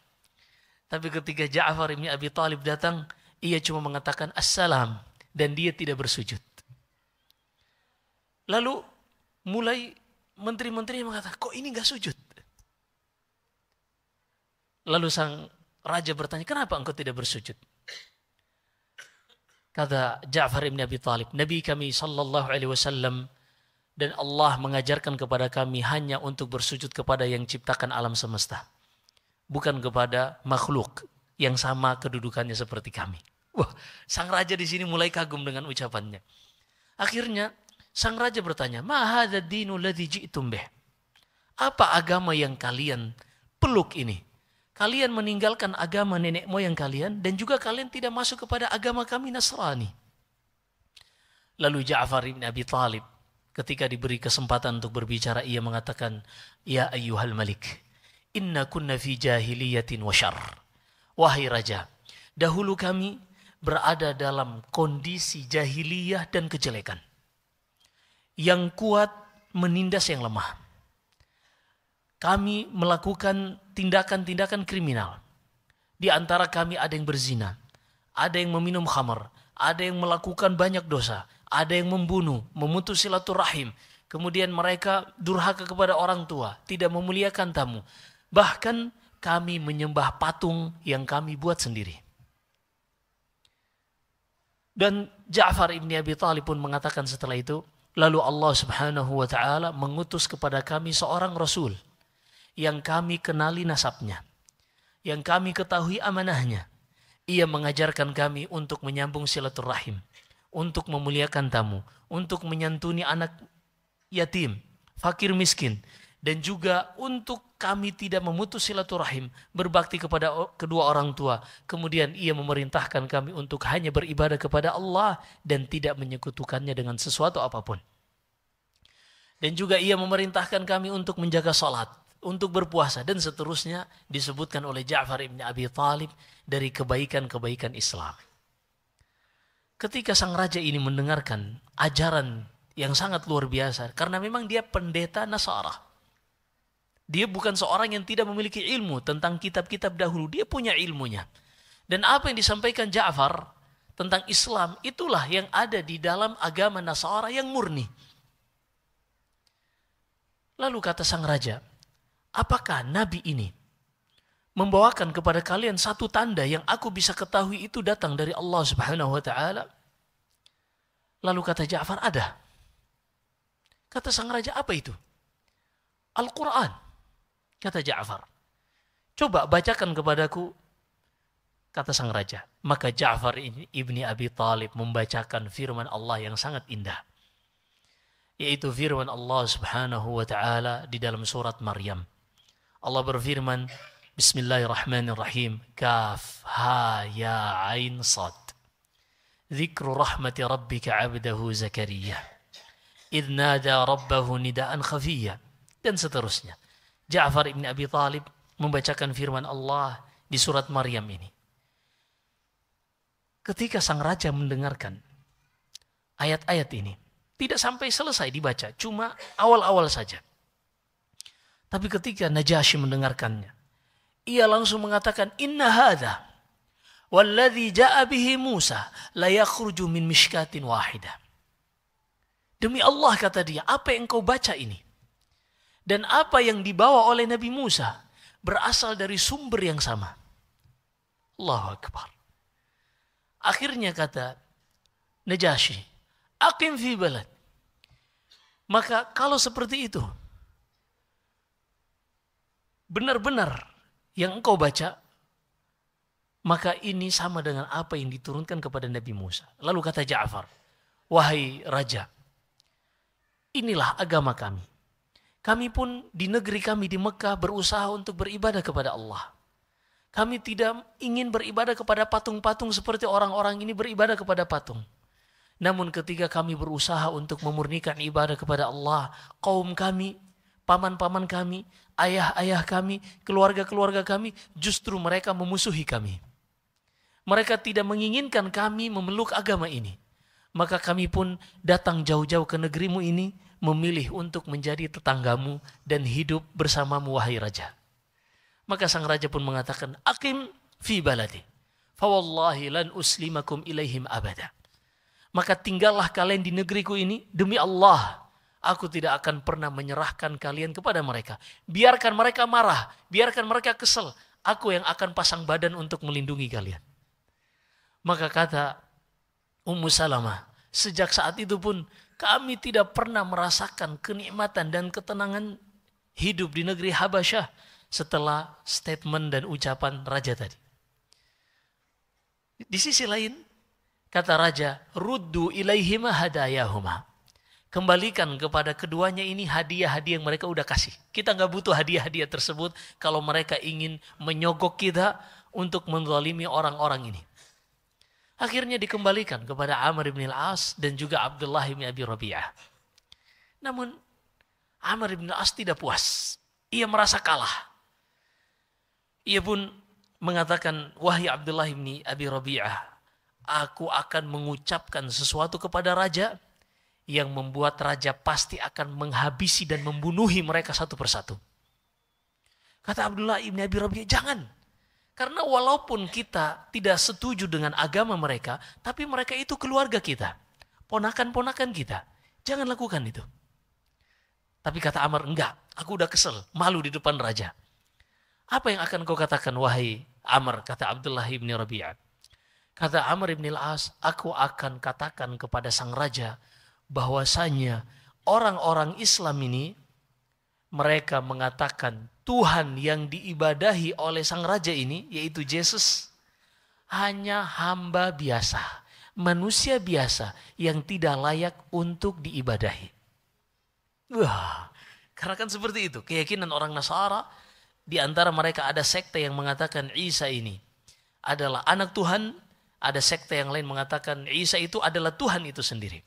Tapi ketika Ja'far ibn Abi Talib datang, ia cuma mengatakan assalam dan dia tidak bersujud. Lalu mulai menteri-menteri mengatakan, kok ini gak sujud? Lalu sang raja bertanya, kenapa engkau tidak bersujud? Kata Ja'far ibn Abi Talib, Nabi kami sallallahu alaihi wasallam dan Allah mengajarkan kepada kami hanya untuk bersujud kepada yang ciptakan alam semesta. Bukan kepada makhluk yang sama kedudukannya seperti kami. Wah, sang raja di sini mulai kagum dengan ucapannya. Akhirnya sang raja bertanya, "Ma hadzal dinu ladzi Apa agama yang kalian peluk ini? Kalian meninggalkan agama nenek moyang kalian dan juga kalian tidak masuk kepada agama kami Nasrani. Lalu Ja'far nabi Abi Talib ketika diberi kesempatan untuk berbicara ia mengatakan ya ayyuhal malik inna kunna fi jahiliyatin wa wahai raja dahulu kami berada dalam kondisi jahiliyah dan kejelekan yang kuat menindas yang lemah kami melakukan tindakan-tindakan kriminal. Di antara kami ada yang berzina, ada yang meminum khamar, ada yang melakukan banyak dosa, ada yang membunuh, memutus silaturahim, kemudian mereka durhaka kepada orang tua, tidak memuliakan tamu. Bahkan kami menyembah patung yang kami buat sendiri. Dan Ja'far ibni Abi Talib pun mengatakan setelah itu, lalu Allah subhanahu wa ta'ala mengutus kepada kami seorang Rasul yang kami kenali nasabnya, yang kami ketahui amanahnya. Ia mengajarkan kami untuk menyambung silaturahim, untuk memuliakan tamu, untuk menyantuni anak yatim, fakir miskin, dan juga untuk kami tidak memutus silaturahim, berbakti kepada kedua orang tua. Kemudian ia memerintahkan kami untuk hanya beribadah kepada Allah dan tidak menyekutukannya dengan sesuatu apapun. Dan juga ia memerintahkan kami untuk menjaga salat untuk berpuasa dan seterusnya disebutkan oleh Ja'far ibn Abi Talib dari kebaikan-kebaikan Islam. Ketika sang raja ini mendengarkan ajaran yang sangat luar biasa karena memang dia pendeta Nasara. Dia bukan seorang yang tidak memiliki ilmu tentang kitab-kitab dahulu, dia punya ilmunya. Dan apa yang disampaikan Ja'far tentang Islam itulah yang ada di dalam agama Nasara yang murni. Lalu kata sang raja, apakah nabi ini membawakan kepada kalian satu tanda yang aku bisa ketahui itu datang dari Allah Subhanahu wa taala? Lalu kata Ja'far, ada. Kata sang raja, apa itu? Al-Quran, kata Ja'far. Coba bacakan kepadaku, kata sang raja. Maka Ja'far ini ibni Abi Talib membacakan firman Allah yang sangat indah. Yaitu firman Allah subhanahu wa ta'ala di dalam surat Maryam. Allah berfirman, Bismillahirrahmanirrahim. Kaf ha ya ain sad. Zikru rahmati rabbika abdahu Zakaria. Idh nada rabbahu nida'an khafiyya. Dan seterusnya. Ja'far ibn Abi Talib membacakan firman Allah di surat Maryam ini. Ketika sang raja mendengarkan ayat-ayat ini, tidak sampai selesai dibaca, cuma awal-awal saja. Tapi ketika Najasyi mendengarkannya, ia langsung mengatakan, Inna hadha walladhi ja'a Musa layakhruju min mishkatin wahidah. Demi Allah kata dia, apa yang kau baca ini? Dan apa yang dibawa oleh Nabi Musa berasal dari sumber yang sama. Allahu Akbar. Akhirnya kata Najasyi, Akim fi balad. Maka kalau seperti itu, benar-benar yang engkau baca, maka ini sama dengan apa yang diturunkan kepada Nabi Musa. Lalu kata Ja'far, wahai raja, inilah agama kami. Kami pun di negeri kami di Mekah berusaha untuk beribadah kepada Allah. Kami tidak ingin beribadah kepada patung-patung seperti orang-orang ini beribadah kepada patung. Namun ketika kami berusaha untuk memurnikan ibadah kepada Allah, kaum kami, paman-paman kami, ayah-ayah kami, keluarga-keluarga kami, justru mereka memusuhi kami. Mereka tidak menginginkan kami memeluk agama ini. Maka kami pun datang jauh-jauh ke negerimu ini, memilih untuk menjadi tetanggamu dan hidup bersamamu wahai raja. Maka sang raja pun mengatakan, Akim fi baladi, fawallahi lan uslimakum ilaihim abada. Maka tinggallah kalian di negeriku ini demi Allah Aku tidak akan pernah menyerahkan kalian kepada mereka. Biarkan mereka marah, biarkan mereka kesel. Aku yang akan pasang badan untuk melindungi kalian. Maka kata Ummu Salamah, sejak saat itu pun kami tidak pernah merasakan kenikmatan dan ketenangan hidup di negeri Habasyah setelah statement dan ucapan raja tadi. Di sisi lain, kata raja, ruddu ilaihima hadayahumah kembalikan kepada keduanya ini hadiah-hadiah yang mereka udah kasih. Kita nggak butuh hadiah-hadiah tersebut kalau mereka ingin menyogok kita untuk menzalimi orang-orang ini. Akhirnya dikembalikan kepada Amr bin Al-As dan juga Abdullah bin Abi Rabi'ah. Namun Amr bin Al-As tidak puas. Ia merasa kalah. Ia pun mengatakan, Wahai Abdullah bin Abi Rabi'ah, aku akan mengucapkan sesuatu kepada raja yang membuat raja pasti akan menghabisi dan membunuhi mereka satu persatu. Kata Abdullah ibn Abi Rabi, jangan. Karena walaupun kita tidak setuju dengan agama mereka, tapi mereka itu keluarga kita. Ponakan-ponakan kita. Jangan lakukan itu. Tapi kata Amr, enggak. Aku udah kesel, malu di depan raja. Apa yang akan kau katakan, wahai Amr? Kata Abdullah ibn Rabi'ah. Kata Amr ibn al-As, aku akan katakan kepada sang raja, bahwasanya orang-orang Islam ini mereka mengatakan Tuhan yang diibadahi oleh sang raja ini yaitu Yesus hanya hamba biasa, manusia biasa yang tidak layak untuk diibadahi. Wah, karena kan seperti itu keyakinan orang Nasara di antara mereka ada sekte yang mengatakan Isa ini adalah anak Tuhan, ada sekte yang lain mengatakan Isa itu adalah Tuhan itu sendiri.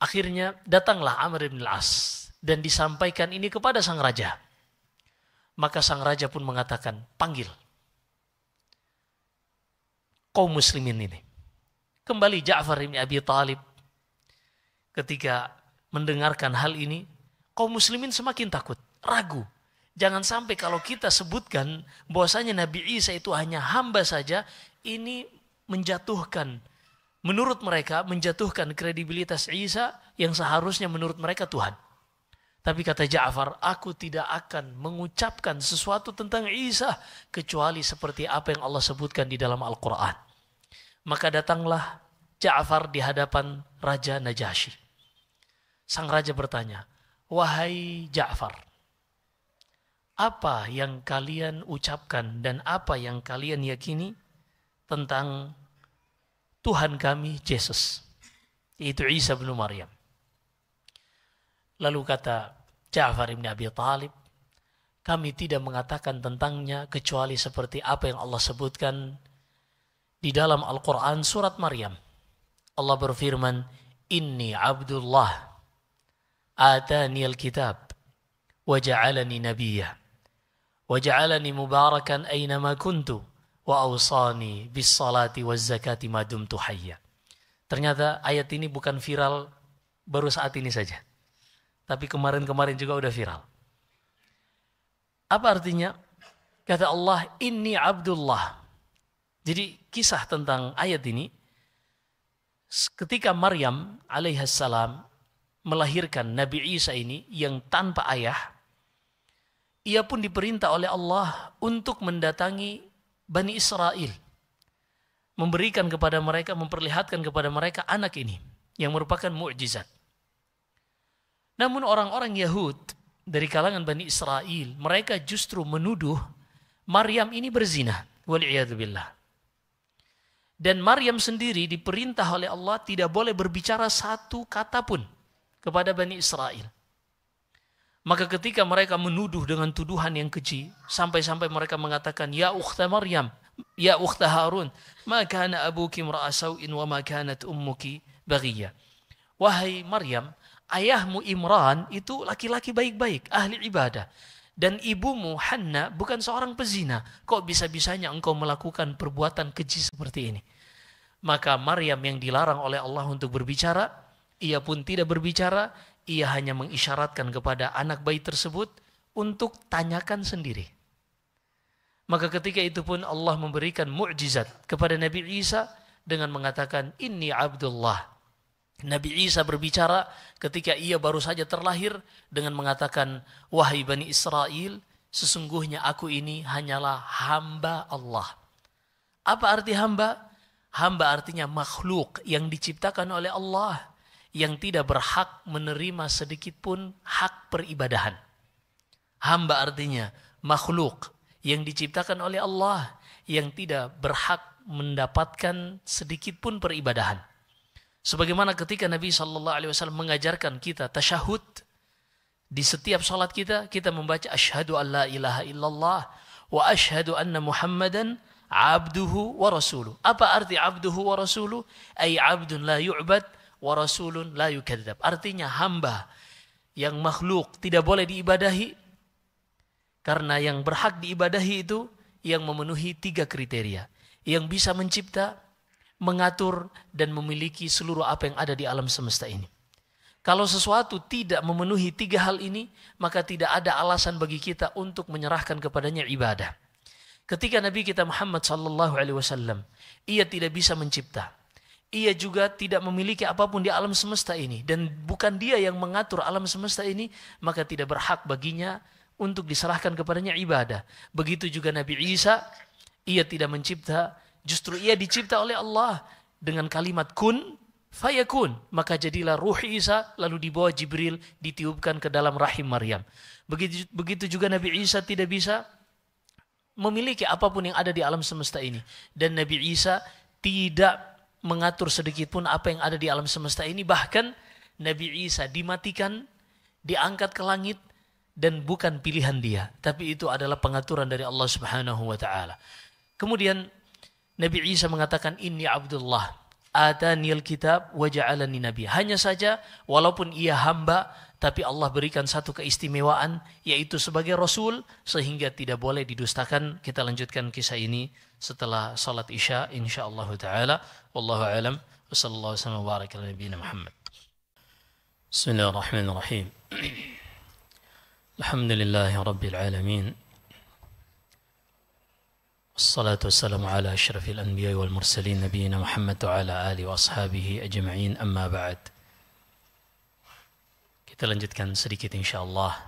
Akhirnya datanglah Amr bin Al-As dan disampaikan ini kepada sang raja. Maka sang raja pun mengatakan, panggil kau muslimin ini. Kembali Ja'far bin Abi Talib ketika mendengarkan hal ini, kau muslimin semakin takut, ragu. Jangan sampai kalau kita sebutkan bahwasanya Nabi Isa itu hanya hamba saja, ini menjatuhkan menurut mereka menjatuhkan kredibilitas Isa yang seharusnya menurut mereka Tuhan. Tapi kata Ja'far, aku tidak akan mengucapkan sesuatu tentang Isa kecuali seperti apa yang Allah sebutkan di dalam Al-Quran. Maka datanglah Ja'far di hadapan Raja Najasyi. Sang Raja bertanya, Wahai Ja'far, apa yang kalian ucapkan dan apa yang kalian yakini tentang Tuhan kami Yesus, yaitu Isa bin Maryam. Lalu kata Ja'far bin Abi Talib, kami tidak mengatakan tentangnya kecuali seperti apa yang Allah sebutkan di dalam Al-Quran surat Maryam. Allah berfirman, Inni abdullah atani al-kitab wa ja'alani nabiyya wa ja'alani mubarakan aynama kuntu wa awsani bis salati waz zakati madum tuhayya. Ternyata ayat ini bukan viral baru saat ini saja. Tapi kemarin-kemarin juga udah viral. Apa artinya? Kata Allah, ini Abdullah. Jadi kisah tentang ayat ini, ketika Maryam alaihissalam melahirkan Nabi Isa ini yang tanpa ayah, ia pun diperintah oleh Allah untuk mendatangi Bani Israel memberikan kepada mereka, memperlihatkan kepada mereka anak ini yang merupakan mukjizat. Namun orang-orang Yahud dari kalangan Bani Israel, mereka justru menuduh Maryam ini berzina. Wal'iyadzubillah. Dan Maryam sendiri diperintah oleh Allah tidak boleh berbicara satu kata pun kepada Bani Israel. Maka ketika mereka menuduh dengan tuduhan yang keji, sampai-sampai mereka mengatakan, Ya ukhta Maryam, Ya ukhta Harun, Ma kana abuki mra'asawin wa ma kanat ummuki Wahai Maryam, ayahmu Imran itu laki-laki baik-baik, ahli ibadah. Dan ibumu Hanna bukan seorang pezina. Kok bisa-bisanya engkau melakukan perbuatan keji seperti ini? Maka Maryam yang dilarang oleh Allah untuk berbicara, ia pun tidak berbicara, ia hanya mengisyaratkan kepada anak bayi tersebut untuk tanyakan sendiri. Maka ketika itu pun Allah memberikan mukjizat kepada Nabi Isa dengan mengatakan, ini Abdullah. Nabi Isa berbicara ketika ia baru saja terlahir dengan mengatakan, Wahai Bani Israel, sesungguhnya aku ini hanyalah hamba Allah. Apa arti hamba? Hamba artinya makhluk yang diciptakan oleh Allah yang tidak berhak menerima sedikit pun hak peribadahan. Hamba artinya makhluk yang diciptakan oleh Allah yang tidak berhak mendapatkan sedikit pun peribadahan. Sebagaimana ketika Nabi Shallallahu Alaihi Wasallam mengajarkan kita tasyahud di setiap sholat kita kita membaca asyhadu alla ilaha illallah wa asyhadu anna Muhammadan abduhu wa rasuluh. Apa arti abduhu wa rasuluh? Ay abdun la yu'bad wa rasulun la yukadzab. Artinya hamba yang makhluk tidak boleh diibadahi karena yang berhak diibadahi itu yang memenuhi tiga kriteria. Yang bisa mencipta, mengatur, dan memiliki seluruh apa yang ada di alam semesta ini. Kalau sesuatu tidak memenuhi tiga hal ini, maka tidak ada alasan bagi kita untuk menyerahkan kepadanya ibadah. Ketika Nabi kita Muhammad Sallallahu Alaihi Wasallam, ia tidak bisa mencipta, ia juga tidak memiliki apapun di alam semesta ini dan bukan dia yang mengatur alam semesta ini maka tidak berhak baginya untuk diserahkan kepadanya ibadah begitu juga Nabi Isa ia tidak mencipta justru ia dicipta oleh Allah dengan kalimat kun fayakun maka jadilah ruh Isa lalu dibawa Jibril ditiupkan ke dalam rahim Maryam begitu begitu juga Nabi Isa tidak bisa memiliki apapun yang ada di alam semesta ini dan Nabi Isa tidak mengatur sedikitpun apa yang ada di alam semesta ini. Bahkan Nabi Isa dimatikan, diangkat ke langit, dan bukan pilihan dia, tapi itu adalah pengaturan dari Allah Subhanahu wa taala. Kemudian Nabi Isa mengatakan ini Abdullah ataniyal kitab wa ja'alani nabi. Hanya saja walaupun ia hamba tapi Allah berikan satu keistimewaan yaitu sebagai rasul sehingga tidak boleh didustakan. Kita lanjutkan kisah ini setelah salat Isya insyaallah taala. والله أعلم وصلى الله وسلم وبارك على نبينا محمد بسم الله الرحمن الرحيم الحمد لله رب العالمين والصلاة والسلام على أشرف الأنبياء والمرسلين نبينا محمد وعلى آله وأصحابه أجمعين أما بعد kita lanjutkan sedikit insya Allah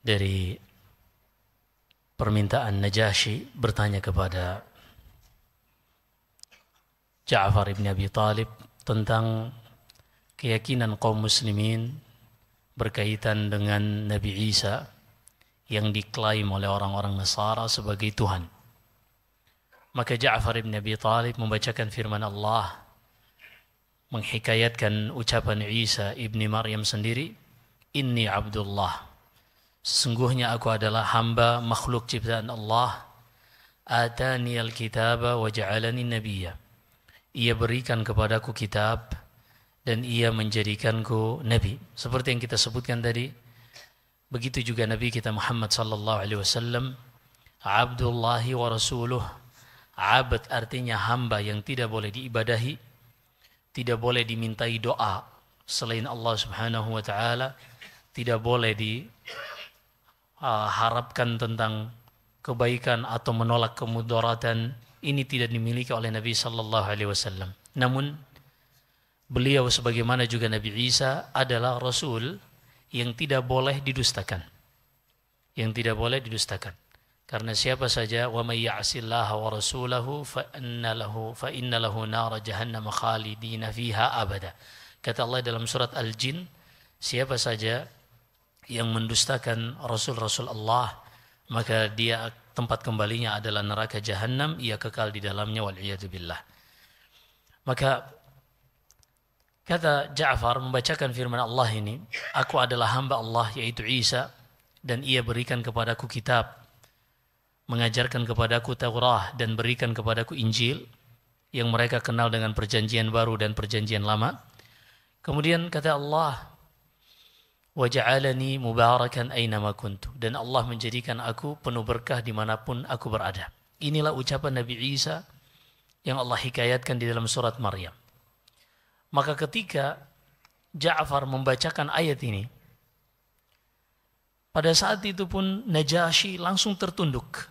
dari permintaan النجاشي bertanya kepada Ja'far ibn Abi Talib tentang keyakinan kaum muslimin berkaitan dengan Nabi Isa yang diklaim oleh orang-orang Nasara sebagai Tuhan. Maka Ja'far ibn Abi Talib membacakan firman Allah menghikayatkan ucapan Isa ibni Maryam sendiri, Inni Abdullah. Sesungguhnya aku adalah hamba makhluk ciptaan Allah. Atani al-kitaba wa ja'alani nabiyya ia berikan kepadaku kitab dan ia menjadikanku nabi. Seperti yang kita sebutkan tadi, begitu juga Nabi kita Muhammad sallallahu alaihi wasallam Abdullah wa rasuluh Abad artinya hamba yang tidak boleh diibadahi Tidak boleh dimintai doa Selain Allah subhanahu wa ta'ala Tidak boleh diharapkan uh, tentang kebaikan atau menolak kemudaratan ini tidak dimiliki oleh Nabi Sallallahu Alaihi Wasallam. Namun beliau sebagaimana juga Nabi Isa adalah Rasul yang tidak boleh didustakan. Yang tidak boleh didustakan. Karena siapa saja wa may ya'sillaha wa rasulahu fa inna lahu fa inna lahu nar jahannam khalidina fiha abada. Kata Allah dalam surat Al-Jin, siapa saja yang mendustakan rasul-rasul Allah, maka dia tempat kembalinya adalah neraka jahanam ia kekal di dalamnya wal maka kata Ja'far membacakan firman Allah ini aku adalah hamba Allah yaitu Isa dan ia berikan kepadaku kitab mengajarkan kepadaku Taurat dan berikan kepadaku Injil yang mereka kenal dengan perjanjian baru dan perjanjian lama. Kemudian kata Allah, waja'alani mubarakan nama kuntu dan Allah menjadikan aku penuh berkah dimanapun aku berada. Inilah ucapan Nabi Isa yang Allah hikayatkan di dalam surat Maryam. Maka ketika Ja'far membacakan ayat ini, pada saat itu pun Najasyi langsung tertunduk.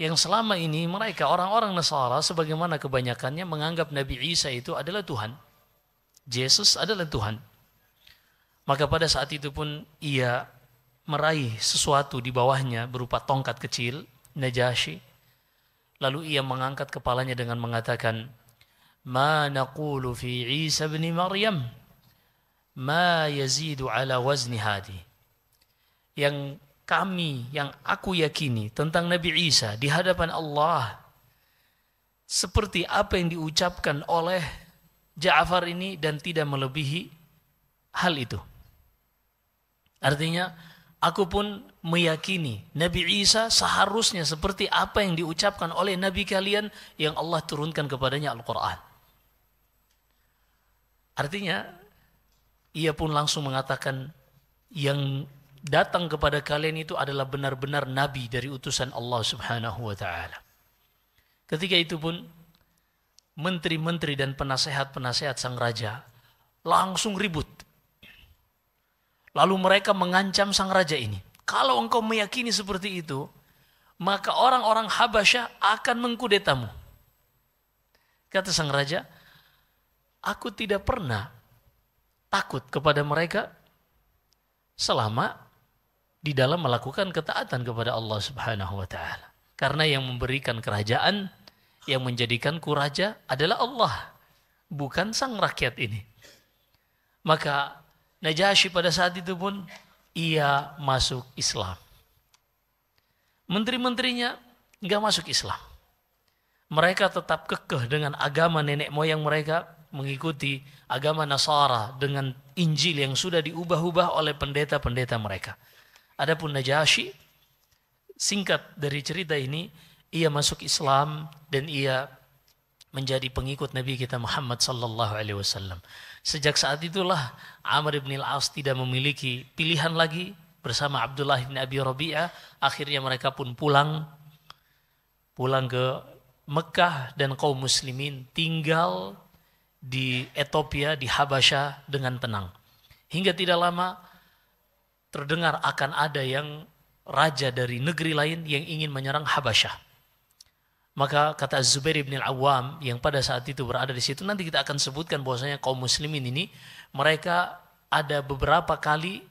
Yang selama ini mereka orang-orang Nasara sebagaimana kebanyakannya menganggap Nabi Isa itu adalah Tuhan. Yesus adalah Tuhan. Maka pada saat itu pun ia meraih sesuatu di bawahnya berupa tongkat kecil, Najasyi. Lalu ia mengangkat kepalanya dengan mengatakan, "Ma naqulu fi Isa bin Maryam ma yazidu ala wazni hadi." Yang kami, yang aku yakini tentang Nabi Isa di hadapan Allah seperti apa yang diucapkan oleh Ja'far ini dan tidak melebihi hal itu. Artinya, aku pun meyakini Nabi Isa seharusnya seperti apa yang diucapkan oleh Nabi kalian yang Allah turunkan kepadanya Al-Quran. Artinya, ia pun langsung mengatakan yang datang kepada kalian itu adalah benar-benar Nabi dari utusan Allah subhanahu wa ta'ala. Ketika itu pun, menteri-menteri dan penasehat-penasehat sang raja langsung ribut Lalu mereka mengancam sang raja ini. Kalau engkau meyakini seperti itu, maka orang-orang Habasyah akan mengkudetamu. Kata sang raja, aku tidak pernah takut kepada mereka selama di dalam melakukan ketaatan kepada Allah Subhanahu wa taala. Karena yang memberikan kerajaan, yang menjadikanku raja adalah Allah, bukan sang rakyat ini. Maka Najasyi pada saat itu pun ia masuk Islam. Menteri-menterinya nggak masuk Islam. Mereka tetap kekeh dengan agama nenek moyang mereka mengikuti agama Nasara dengan Injil yang sudah diubah-ubah oleh pendeta-pendeta mereka. Adapun Najasyi, singkat dari cerita ini, ia masuk Islam dan ia menjadi pengikut Nabi kita Muhammad sallallahu alaihi wasallam. Sejak saat itulah Amr bin Al-As tidak memiliki pilihan lagi bersama Abdullah bin Abi Rabi'ah akhirnya mereka pun pulang pulang ke Mekah dan kaum muslimin tinggal di Ethiopia di Habasha dengan tenang. Hingga tidak lama terdengar akan ada yang raja dari negeri lain yang ingin menyerang Habasyah. Maka kata Zubair bin Al-Awwam yang pada saat itu berada di situ nanti kita akan sebutkan bahwasanya kaum muslimin ini mereka ada beberapa kali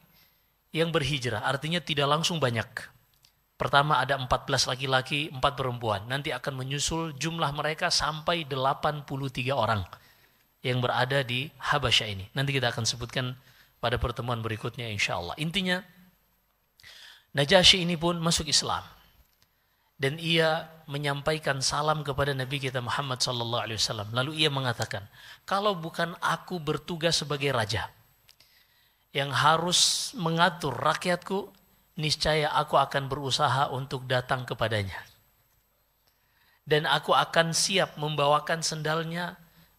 yang berhijrah, artinya tidak langsung banyak. Pertama ada 14 laki-laki, 4 perempuan. Nanti akan menyusul jumlah mereka sampai 83 orang yang berada di Habasyah ini. Nanti kita akan sebutkan pada pertemuan berikutnya insya Allah. Intinya Najasyi ini pun masuk Islam dan ia menyampaikan salam kepada Nabi kita Muhammad sallallahu alaihi wasallam. Lalu ia mengatakan, "Kalau bukan aku bertugas sebagai raja yang harus mengatur rakyatku, niscaya aku akan berusaha untuk datang kepadanya. Dan aku akan siap membawakan sendalnya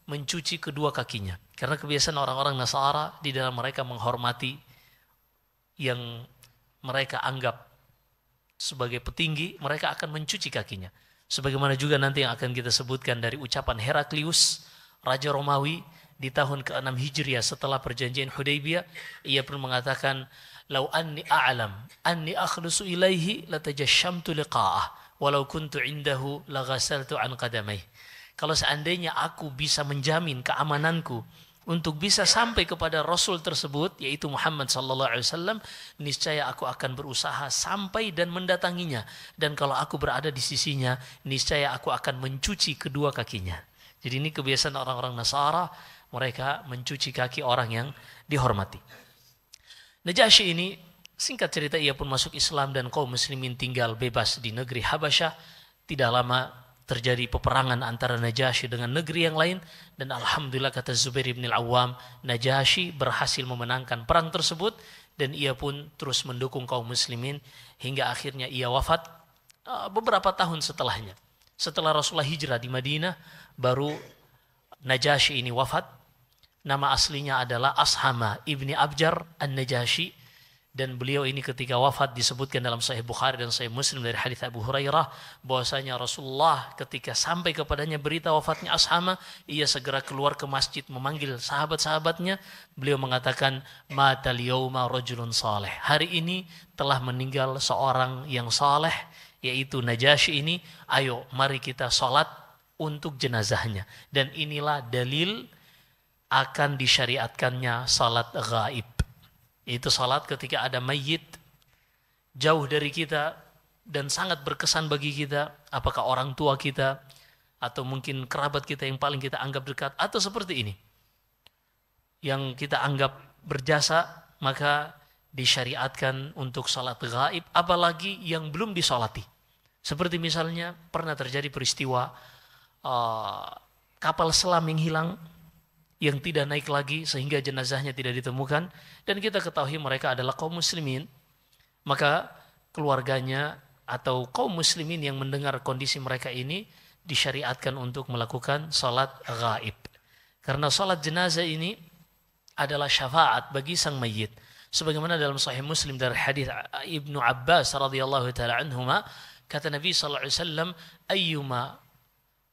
mencuci kedua kakinya." Karena kebiasaan orang-orang Nasara di dalam mereka menghormati yang mereka anggap sebagai petinggi, mereka akan mencuci kakinya. Sebagaimana juga nanti yang akan kita sebutkan dari ucapan Heraklius, Raja Romawi, di tahun ke-6 Hijriah setelah perjanjian Hudaybiyah, ia pun mengatakan, "Lau anni a'lam anni akhlusu ilaihi latajashamtu liqa'ah, walau kuntu indahu lagasaltu an qadamaih. Kalau seandainya aku bisa menjamin keamananku untuk bisa sampai kepada Rasul tersebut yaitu Muhammad sallallahu alaihi wasallam niscaya aku akan berusaha sampai dan mendatanginya dan kalau aku berada di sisinya niscaya aku akan mencuci kedua kakinya. Jadi ini kebiasaan orang-orang Nasara mereka mencuci kaki orang yang dihormati. Najasyi ini singkat cerita ia pun masuk Islam dan kaum muslimin tinggal bebas di negeri Habasyah. Tidak lama terjadi peperangan antara Najasyi dengan negeri yang lain dan alhamdulillah kata Zubair bin Al-Awwam Najasyi berhasil memenangkan perang tersebut dan ia pun terus mendukung kaum muslimin hingga akhirnya ia wafat uh, beberapa tahun setelahnya. Setelah Rasulullah hijrah di Madinah baru Najasyi ini wafat. Nama aslinya adalah Ashama ibni Abjar An-Najasyi dan beliau ini ketika wafat disebutkan dalam Sahih Bukhari dan Sahih Muslim dari hadis Abu Hurairah bahwasanya Rasulullah ketika sampai kepadanya berita wafatnya Ashama ia segera keluar ke masjid memanggil sahabat-sahabatnya beliau mengatakan mata yauma rojulun saleh hari ini telah meninggal seorang yang saleh yaitu Najasyi ini ayo mari kita salat untuk jenazahnya dan inilah dalil akan disyariatkannya salat gaib itu salat ketika ada mayit jauh dari kita dan sangat berkesan bagi kita, apakah orang tua kita atau mungkin kerabat kita yang paling kita anggap dekat atau seperti ini. Yang kita anggap berjasa, maka disyariatkan untuk salat gaib apalagi yang belum disolati. Seperti misalnya pernah terjadi peristiwa uh, kapal selam yang hilang yang tidak naik lagi sehingga jenazahnya tidak ditemukan dan kita ketahui mereka adalah kaum muslimin maka keluarganya atau kaum muslimin yang mendengar kondisi mereka ini disyariatkan untuk melakukan salat gaib karena salat jenazah ini adalah syafaat bagi sang mayit sebagaimana dalam sahih Muslim dari hadis Ibnu Abbas radhiyallahu taala anhuma kata Nabi sallallahu alaihi wasallam ayyuma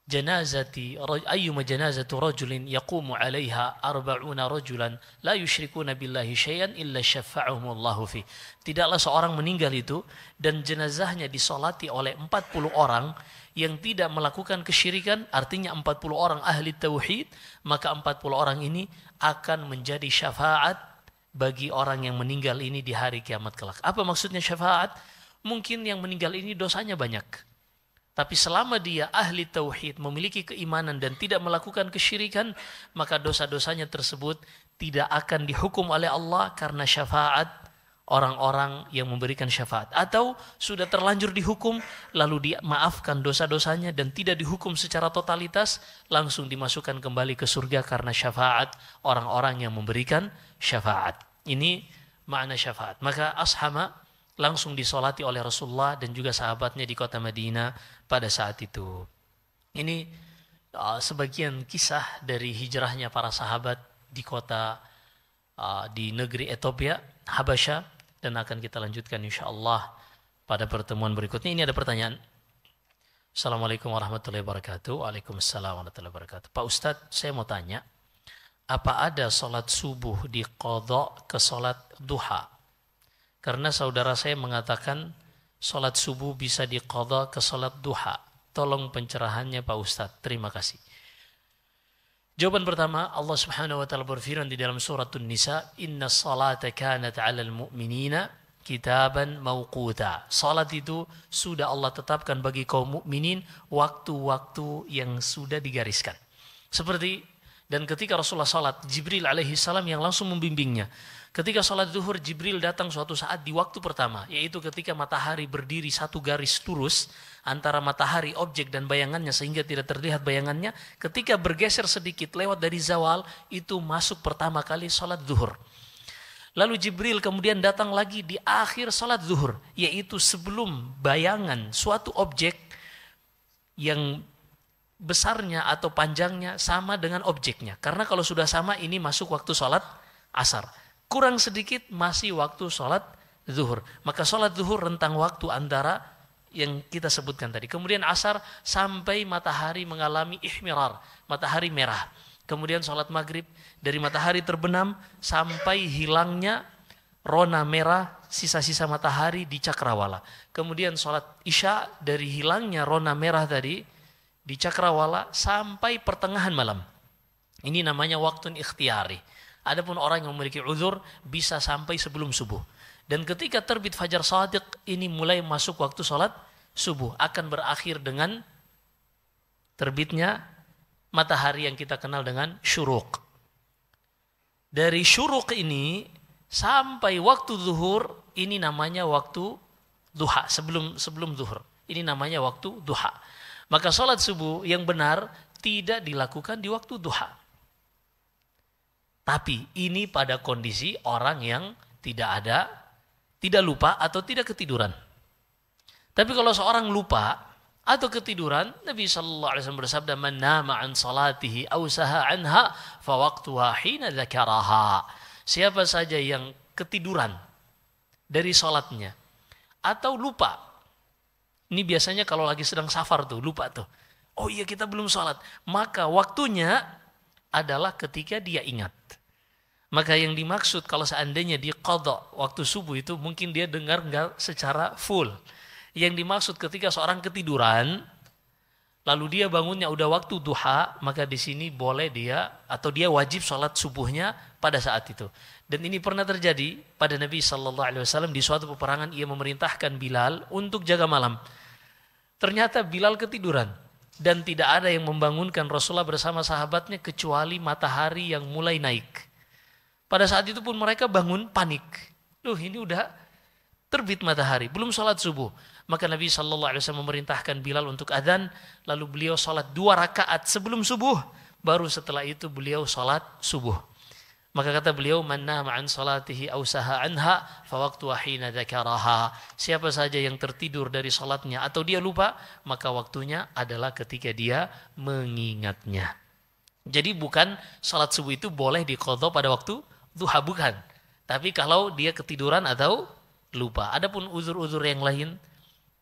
janazati ayyuma janazatu rajulin yaqumu 'alaiha arba'una rajulan la yushrikuna billahi syai'an illa syaffa'ahumullahu fi. Tidaklah seorang meninggal itu dan jenazahnya disolati oleh 40 orang yang tidak melakukan kesyirikan artinya 40 orang ahli tauhid maka 40 orang ini akan menjadi syafaat bagi orang yang meninggal ini di hari kiamat kelak. Apa maksudnya syafaat? Mungkin yang meninggal ini dosanya banyak tapi selama dia ahli tauhid, memiliki keimanan dan tidak melakukan kesyirikan, maka dosa-dosanya tersebut tidak akan dihukum oleh Allah karena syafaat orang-orang yang memberikan syafaat atau sudah terlanjur dihukum lalu dimaafkan dosa-dosanya dan tidak dihukum secara totalitas langsung dimasukkan kembali ke surga karena syafaat orang-orang yang memberikan syafaat. Ini makna syafaat. Maka ashama langsung disolati oleh Rasulullah dan juga sahabatnya di kota Madinah pada saat itu. Ini uh, sebagian kisah dari hijrahnya para sahabat di kota uh, di negeri Ethiopia, Habasha, dan akan kita lanjutkan insya Allah pada pertemuan berikutnya. Ini ada pertanyaan. Assalamualaikum warahmatullahi wabarakatuh. Waalaikumsalam warahmatullahi wabarakatuh. Pak Ustadz, saya mau tanya, apa ada sholat subuh di kodok ke sholat duha? Karena saudara saya mengatakan Salat subuh bisa diqadha ke salat duha. Tolong pencerahannya Pak Ustadz. Terima kasih. Jawaban pertama, Allah Subhanahu wa taala berfirman di dalam surat nisa "Inna salata kanat al mu'minina kitaban mawquta." Salat itu sudah Allah tetapkan bagi kaum mukminin waktu-waktu yang sudah digariskan. Seperti dan ketika Rasulullah salat, Jibril alaihi salam yang langsung membimbingnya. Ketika sholat zuhur Jibril datang suatu saat di waktu pertama, yaitu ketika matahari berdiri satu garis lurus antara matahari objek dan bayangannya sehingga tidak terlihat bayangannya. Ketika bergeser sedikit lewat dari zawal itu masuk pertama kali sholat zuhur. Lalu Jibril kemudian datang lagi di akhir sholat zuhur, yaitu sebelum bayangan suatu objek yang besarnya atau panjangnya sama dengan objeknya. Karena kalau sudah sama ini masuk waktu sholat asar kurang sedikit masih waktu sholat zuhur. Maka sholat zuhur rentang waktu antara yang kita sebutkan tadi. Kemudian asar sampai matahari mengalami ihmirar, matahari merah. Kemudian sholat maghrib dari matahari terbenam sampai hilangnya rona merah sisa-sisa matahari di cakrawala. Kemudian sholat isya dari hilangnya rona merah tadi di cakrawala sampai pertengahan malam. Ini namanya waktu ikhtiari. Adapun orang yang memiliki uzur bisa sampai sebelum subuh. Dan ketika terbit fajar sadiq ini mulai masuk waktu sholat subuh akan berakhir dengan terbitnya matahari yang kita kenal dengan syuruk. Dari syuruk ini sampai waktu zuhur ini namanya waktu duha sebelum sebelum zuhur. Ini namanya waktu duha. Maka sholat subuh yang benar tidak dilakukan di waktu duha. Tapi ini pada kondisi orang yang tidak ada, tidak lupa atau tidak ketiduran. Tapi kalau seorang lupa atau ketiduran, Nabi Shallallahu Alaihi Wasallam bersabda, "Man nama an salatihi au saha anha, fawaktuha hina dzakaraha." Siapa saja yang ketiduran dari sholatnya atau lupa. Ini biasanya kalau lagi sedang safar tuh lupa tuh. Oh iya kita belum sholat. Maka waktunya adalah ketika dia ingat. Maka yang dimaksud kalau seandainya di kodok waktu subuh itu mungkin dia dengar nggak secara full. Yang dimaksud ketika seorang ketiduran, lalu dia bangunnya udah waktu duha, maka di sini boleh dia atau dia wajib sholat subuhnya pada saat itu. Dan ini pernah terjadi pada Nabi Shallallahu Alaihi Wasallam di suatu peperangan ia memerintahkan Bilal untuk jaga malam. Ternyata Bilal ketiduran dan tidak ada yang membangunkan Rasulullah bersama sahabatnya kecuali matahari yang mulai naik. Pada saat itu pun mereka bangun panik. Duh ini udah terbit matahari, belum sholat subuh. Maka Nabi Shallallahu Alaihi Wasallam memerintahkan Bilal untuk adzan, lalu beliau sholat dua rakaat sebelum subuh. Baru setelah itu beliau sholat subuh. Maka kata beliau, mana ma'an salatihi ausaha anha fawaktu wahina dakaraha. Siapa saja yang tertidur dari salatnya atau dia lupa, maka waktunya adalah ketika dia mengingatnya. Jadi bukan salat subuh itu boleh dikodok pada waktu duha bukan. Tapi kalau dia ketiduran atau lupa. Adapun uzur-uzur yang lain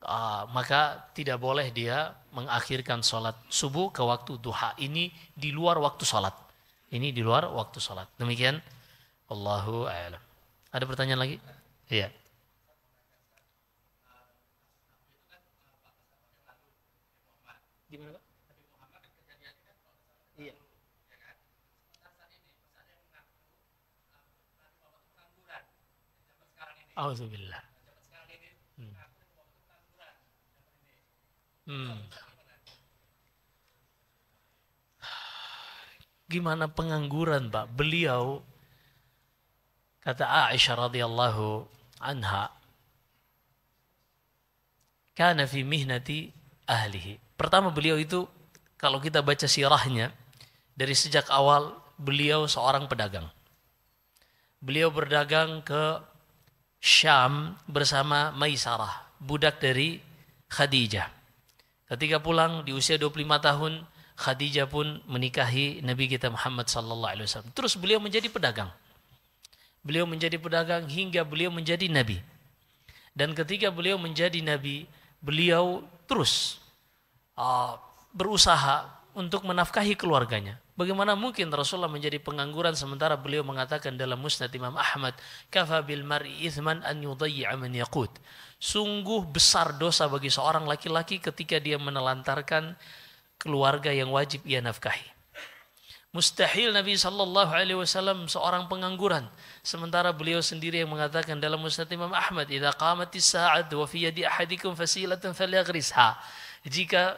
uh, maka tidak boleh dia mengakhirkan sholat subuh ke waktu duha. Ini di luar waktu sholat. Ini di luar waktu sholat. Demikian. Allahu a'lam. Ada pertanyaan lagi? Iya. Gimana? Pak? Alhamdulillah. Hmm. hmm. Gimana pengangguran, Pak? Beliau kata Aisyah radhiyallahu anha, karena fi mihnati ahlihi." Pertama beliau itu kalau kita baca sirahnya dari sejak awal beliau seorang pedagang. Beliau berdagang ke Syam bersama Maisarah, budak dari Khadijah. Ketika pulang di usia 25 tahun, Khadijah pun menikahi Nabi kita Muhammad sallallahu alaihi wasallam. Terus beliau menjadi pedagang. Beliau menjadi pedagang hingga beliau menjadi nabi. Dan ketika beliau menjadi nabi, beliau terus uh, berusaha untuk menafkahi keluarganya. Bagaimana mungkin Rasulullah menjadi pengangguran sementara beliau mengatakan dalam musnad Imam Ahmad, kafa bil mar'i ithman an yudayi man yaqut. Sungguh besar dosa bagi seorang laki-laki ketika dia menelantarkan keluarga yang wajib ia nafkahi. Mustahil Nabi Shallallahu Alaihi Wasallam seorang pengangguran, sementara beliau sendiri yang mengatakan dalam Musnad Imam Ahmad, "Idza qamatis sa'at wa fi ahadikum fasilatun faliyakrisha. Jika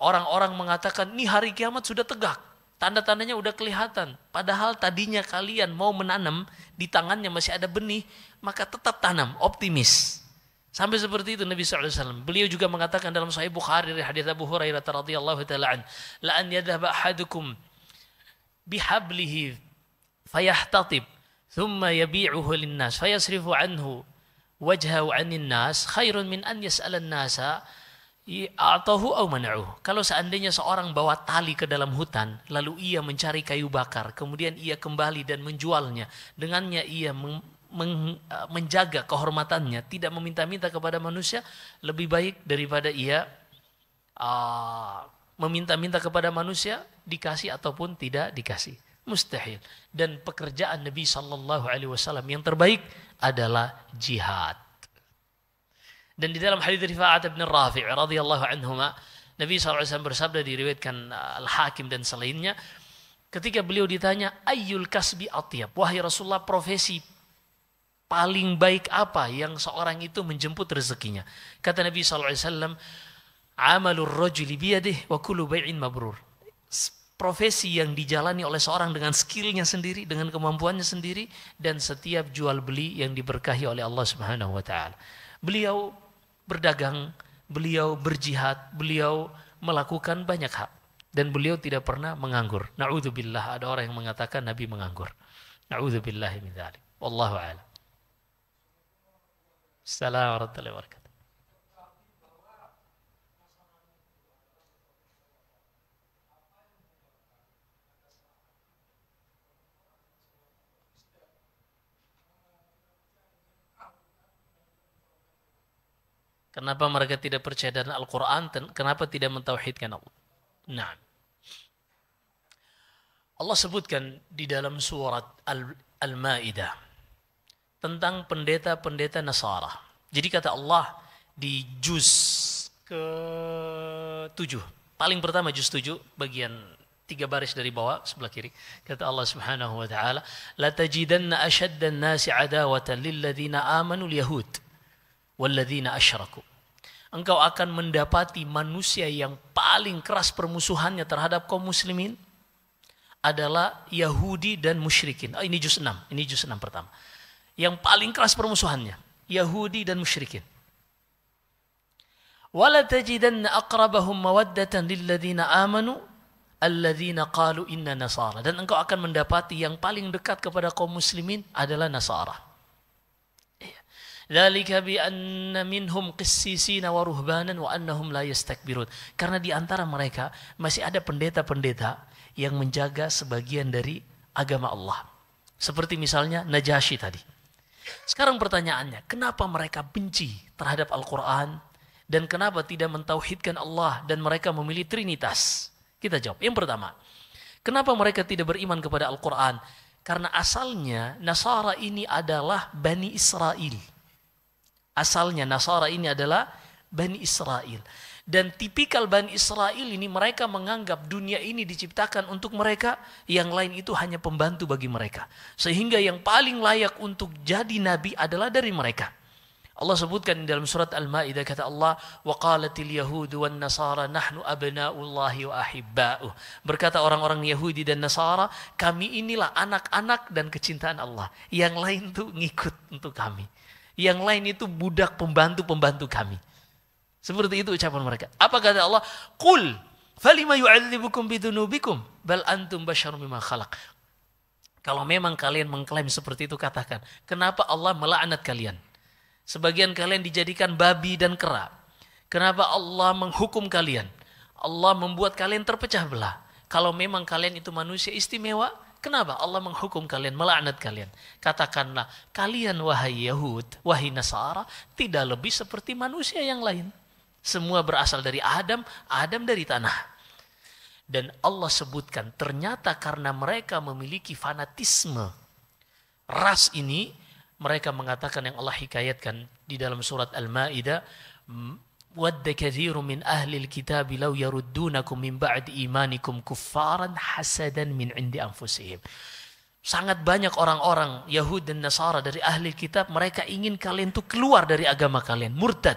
orang-orang mengatakan, "Ini hari kiamat sudah tegak," Tanda-tandanya udah kelihatan. Padahal tadinya kalian mau menanam, di tangannya masih ada benih, maka tetap tanam, optimis. Sampai seperti itu Nabi SAW. Beliau juga mengatakan dalam Sahih Bukhari dari hadis Abu Hurairah radhiyallahu taala an, "La an yadhhab ahadukum bihablihi fayahtatib, thumma yabi'uhu linnas nas fayasrifu anhu wajhahu 'anil nas, khairun min an yas'ala nasa atau mana'uh. Kalau seandainya seorang bawa tali ke dalam hutan, lalu ia mencari kayu bakar, kemudian ia kembali dan menjualnya. Dengannya ia meng, e, menjaga kehormatannya, tidak meminta-minta kepada manusia, lebih baik daripada ia uh, meminta-minta kepada manusia, dikasih ataupun tidak dikasih. Mustahil. Dan pekerjaan Nabi Shallallahu Alaihi Wasallam yang terbaik adalah jihad. Dan di dalam hadis Rifa'at bin Rafi' radhiyallahu anhuma, Nabi SAW bersabda diriwayatkan uh, Al-Hakim dan selainnya, ketika beliau ditanya, ayul kasbi atyab?" Wahai Rasulullah, profesi paling baik apa yang seorang itu menjemput rezekinya? Kata Nabi SAW, "Amalur rajuli biyadih wa kullu bai'in mabrur." profesi yang dijalani oleh seorang dengan skillnya sendiri, dengan kemampuannya sendiri, dan setiap jual beli yang diberkahi oleh Allah Subhanahu wa Ta'ala. Beliau berdagang, beliau berjihad, beliau melakukan banyak hal. Dan beliau tidak pernah menganggur. Na'udzubillah, ada orang yang mengatakan Nabi menganggur. Na'udzubillah min dhalik. Wallahu a'lam. Assalamualaikum warahmatullahi wabarakatuh. Kenapa mereka tidak percaya dengan Al-Quran? Kenapa tidak mentauhidkan Allah? Nah. Allah sebutkan di dalam surat Al-Ma'idah tentang pendeta-pendeta Nasara. Jadi kata Allah di juz ke-7. Paling pertama juz 7 bagian tiga baris dari bawah sebelah kiri kata Allah Subhanahu wa taala la tajidanna ashaddan nasi adawatan lil ladzina amanu al yahud wal ladzina asyraku engkau akan mendapati manusia yang paling keras permusuhannya terhadap kaum muslimin adalah Yahudi dan musyrikin. Oh, ini juz 6, ini juz 6 pertama. Yang paling keras permusuhannya Yahudi dan musyrikin. Wala tajidanna aqrabahum mawaddatan lilladzina amanu alladzina qalu inna nasara. Dan engkau akan mendapati yang paling dekat kepada kaum muslimin adalah Nasara minhum wa Karena di antara mereka masih ada pendeta-pendeta yang menjaga sebagian dari agama Allah. Seperti misalnya Najasyi tadi. Sekarang pertanyaannya, kenapa mereka benci terhadap Al-Quran dan kenapa tidak mentauhidkan Allah dan mereka memilih Trinitas? Kita jawab. Yang pertama, kenapa mereka tidak beriman kepada Al-Quran? Karena asalnya Nasara ini adalah Bani Israel Asalnya Nasara ini adalah Bani Israel. Dan tipikal Bani Israel ini mereka menganggap dunia ini diciptakan untuk mereka, yang lain itu hanya pembantu bagi mereka. Sehingga yang paling layak untuk jadi nabi adalah dari mereka. Allah sebutkan dalam surat Al-Maidah kata Allah wa qalatil yahudu wan nasara nahnu abna'ullahi wa ahibba'uh. Berkata orang-orang Yahudi dan Nasara, kami inilah anak-anak dan kecintaan Allah. Yang lain tuh ngikut untuk kami yang lain itu budak pembantu-pembantu kami. Seperti itu ucapan mereka. Apa kata Allah? Qul falima yu'adzibukum bidunubikum bal antum basyarun mimma khalaq. Kalau memang kalian mengklaim seperti itu katakan, kenapa Allah melaknat kalian? Sebagian kalian dijadikan babi dan kera. Kenapa Allah menghukum kalian? Allah membuat kalian terpecah belah. Kalau memang kalian itu manusia istimewa, Kenapa Allah menghukum kalian, melaknat kalian? Katakanlah, kalian wahai Yahud, wahai Nasara, tidak lebih seperti manusia yang lain. Semua berasal dari Adam, Adam dari tanah. Dan Allah sebutkan, ternyata karena mereka memiliki fanatisme. Ras ini, mereka mengatakan yang Allah hikayatkan di dalam surat Al-Ma'idah, ود كثير من أهل الكتاب لو يردونكم من بعد إيمانكم كفارا حسدا من عند أنفسهم Sangat banyak orang-orang Yahud dan Nasara dari ahli kitab mereka ingin kalian tuh keluar dari agama kalian, murtad.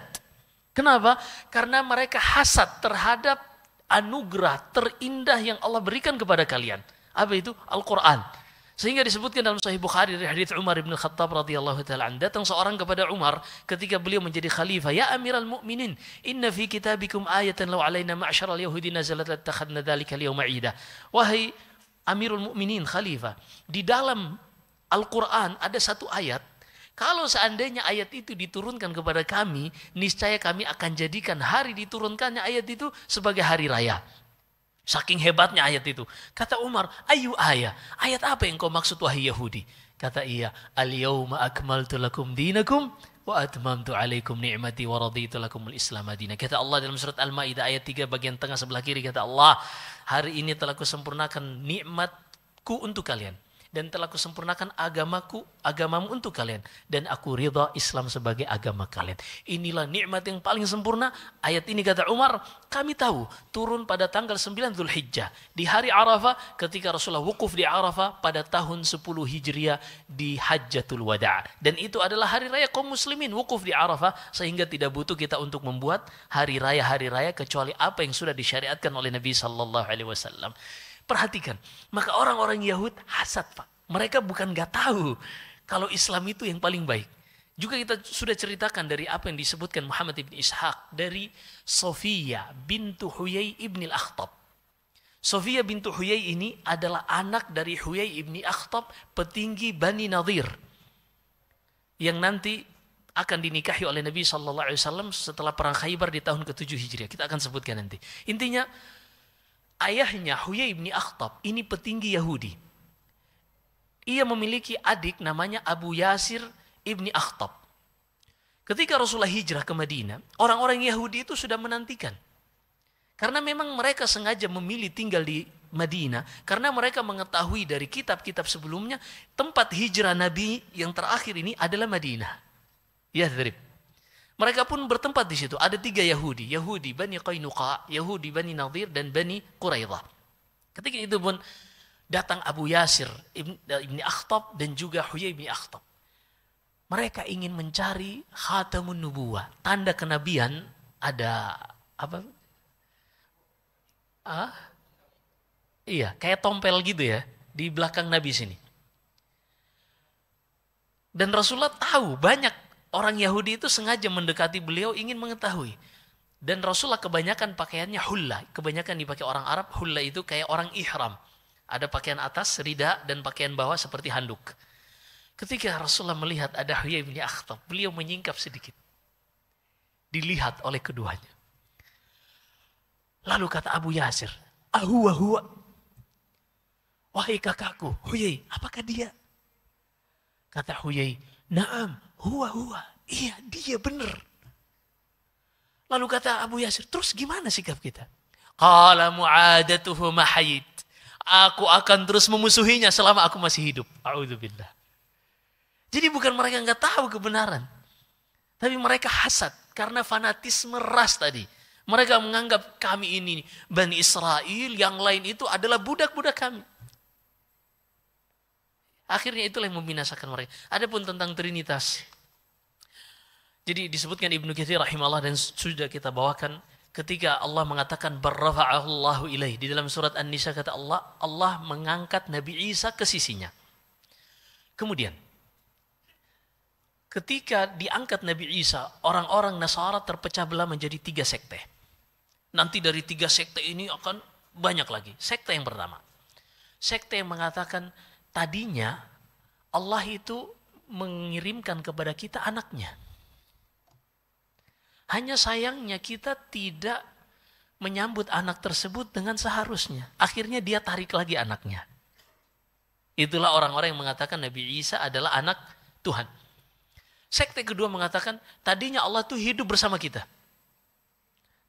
Kenapa? Karena mereka hasad terhadap anugerah terindah yang Allah berikan kepada kalian. Apa itu? Al-Quran. Sehingga disebutkan dalam Sahih Bukhari dari hadis Umar bin Khattab radhiyallahu taala datang seorang kepada Umar ketika beliau menjadi khalifah, "Ya Amirul Mu'minin inna fi kitabikum ayatan law alaina ma'syaral yahudi nazalat latakhadna dzalika al-yawma 'ida." Wahai Amirul Mu'minin khalifah, di dalam Al-Qur'an ada satu ayat kalau seandainya ayat itu diturunkan kepada kami, niscaya kami akan jadikan hari diturunkannya ayat itu sebagai hari raya. Saking hebatnya ayat itu. Kata Umar, ayu ayah, Ayat apa yang kau maksud wahai Yahudi? Kata ia, al-yawma akmaltu lakum dinakum wa atmamtu alaikum ni'mati wa raditu al islam adina. Kata Allah dalam surat Al-Maidah ayat 3 bagian tengah sebelah kiri kata Allah, hari ini telah kusempurnakan nikmatku untuk kalian dan telah kusempurnakan agamaku, agamamu untuk kalian dan aku ridha Islam sebagai agama kalian. Inilah nikmat yang paling sempurna. Ayat ini kata Umar, kami tahu turun pada tanggal 9 Zulhijjah di hari Arafah ketika Rasulullah wukuf di Arafah pada tahun 10 Hijriah di Hajjatul Wada'. Dan itu adalah hari raya kaum muslimin wukuf di Arafah sehingga tidak butuh kita untuk membuat hari raya-hari raya kecuali apa yang sudah disyariatkan oleh Nabi sallallahu alaihi wasallam. Perhatikan, maka orang-orang Yahud hasad Pak. Mereka bukan gak tahu kalau Islam itu yang paling baik. Juga kita sudah ceritakan dari apa yang disebutkan Muhammad ibn Ishaq dari Sofia bintu Huyai ibn al-Akhtab. Sofia bintu Huyai ini adalah anak dari Huyai ibn al Akhtab, petinggi Bani Nadir. Yang nanti akan dinikahi oleh Nabi SAW setelah perang Khaybar di tahun ke-7 Hijriah. Kita akan sebutkan nanti. Intinya ayahnya Huyai bin Akhtab ini petinggi Yahudi. Ia memiliki adik namanya Abu Yasir ibni Akhtab. Ketika Rasulullah hijrah ke Madinah, orang-orang Yahudi itu sudah menantikan. Karena memang mereka sengaja memilih tinggal di Madinah karena mereka mengetahui dari kitab-kitab sebelumnya tempat hijrah Nabi yang terakhir ini adalah Madinah. Ya, mereka pun bertempat di situ. Ada tiga Yahudi. Yahudi Bani Qainuqa, Yahudi Bani Nadir, dan Bani Quraidah. Ketika itu pun datang Abu Yasir, ini eh, Akhtab, dan juga Huyai Ibni Akhtab. Mereka ingin mencari khatamun nubuah. Tanda kenabian ada apa? Ah? Iya, kayak tompel gitu ya. Di belakang Nabi sini. Dan Rasulullah tahu banyak orang Yahudi itu sengaja mendekati beliau ingin mengetahui. Dan Rasulullah kebanyakan pakaiannya hulla. Kebanyakan dipakai orang Arab, hulla itu kayak orang ihram. Ada pakaian atas, rida, dan pakaian bawah seperti handuk. Ketika Rasulullah melihat ada Huyai bin Akhtab, beliau menyingkap sedikit. Dilihat oleh keduanya. Lalu kata Abu Yasir, ahuwa huwa. Wahai kakakku, Huyai, apakah dia? Kata Huyai, naam, Hua hua. Iya dia benar. Lalu kata Abu Yasir, terus gimana sikap kita? Qala mu'adatuhu mahayit. Aku akan terus memusuhinya selama aku masih hidup. A'udzubillah. Jadi bukan mereka nggak tahu kebenaran. Tapi mereka hasad karena fanatisme ras tadi. Mereka menganggap kami ini Bani Israel, yang lain itu adalah budak-budak kami. Akhirnya itulah yang membinasakan mereka. Adapun tentang Trinitas. Jadi disebutkan Ibnu Katsir rahimahullah dan sudah kita bawakan ketika Allah mengatakan barrafa'ahullahu ilaih di dalam surat An-Nisa kata Allah Allah mengangkat Nabi Isa ke sisinya. Kemudian ketika diangkat Nabi Isa orang-orang Nasara terpecah belah menjadi tiga sekte. Nanti dari tiga sekte ini akan banyak lagi. Sekte yang pertama. Sekte yang mengatakan tadinya Allah itu mengirimkan kepada kita anaknya. Hanya sayangnya kita tidak menyambut anak tersebut dengan seharusnya. Akhirnya dia tarik lagi anaknya. Itulah orang-orang yang mengatakan Nabi Isa adalah anak Tuhan. Sekte kedua mengatakan tadinya Allah itu hidup bersama kita.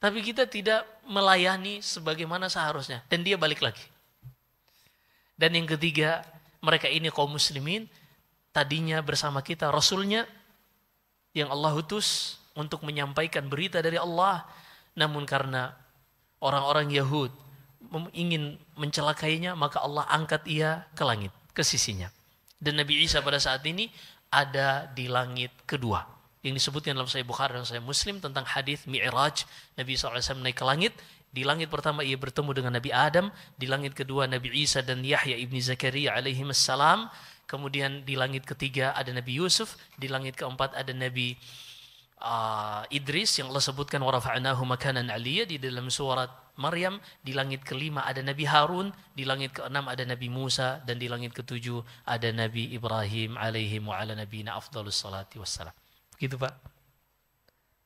Tapi kita tidak melayani sebagaimana seharusnya. Dan dia balik lagi. Dan yang ketiga mereka ini kaum muslimin tadinya bersama kita rasulnya yang Allah utus untuk menyampaikan berita dari Allah namun karena orang-orang Yahud ingin mencelakainya maka Allah angkat ia ke langit ke sisinya dan Nabi Isa pada saat ini ada di langit kedua yang disebutkan dalam Sahih Bukhari dan Sahih Muslim tentang hadis Mi'raj Nabi SAW naik ke langit di langit pertama ia bertemu dengan Nabi Adam, di langit kedua Nabi Isa dan Yahya ibni Zakaria alaihi salam. Kemudian di langit ketiga ada Nabi Yusuf, di langit keempat ada Nabi uh, Idris yang Allah sebutkan warafa'nahu makanan aliyah di dalam surat Maryam, di langit kelima ada Nabi Harun, di langit keenam ada Nabi Musa dan di langit ketujuh ada Nabi Ibrahim alaihi wa ala nabiyina afdhalus salati wassalam. Begitu Pak.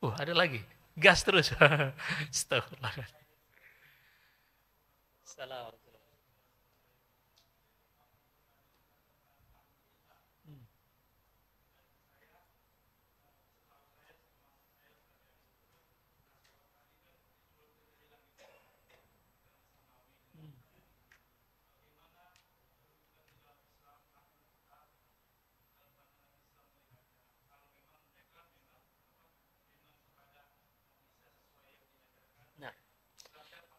Uh, ada lagi. Gas terus. Astagfirullah. చాలా అవసరం Nah,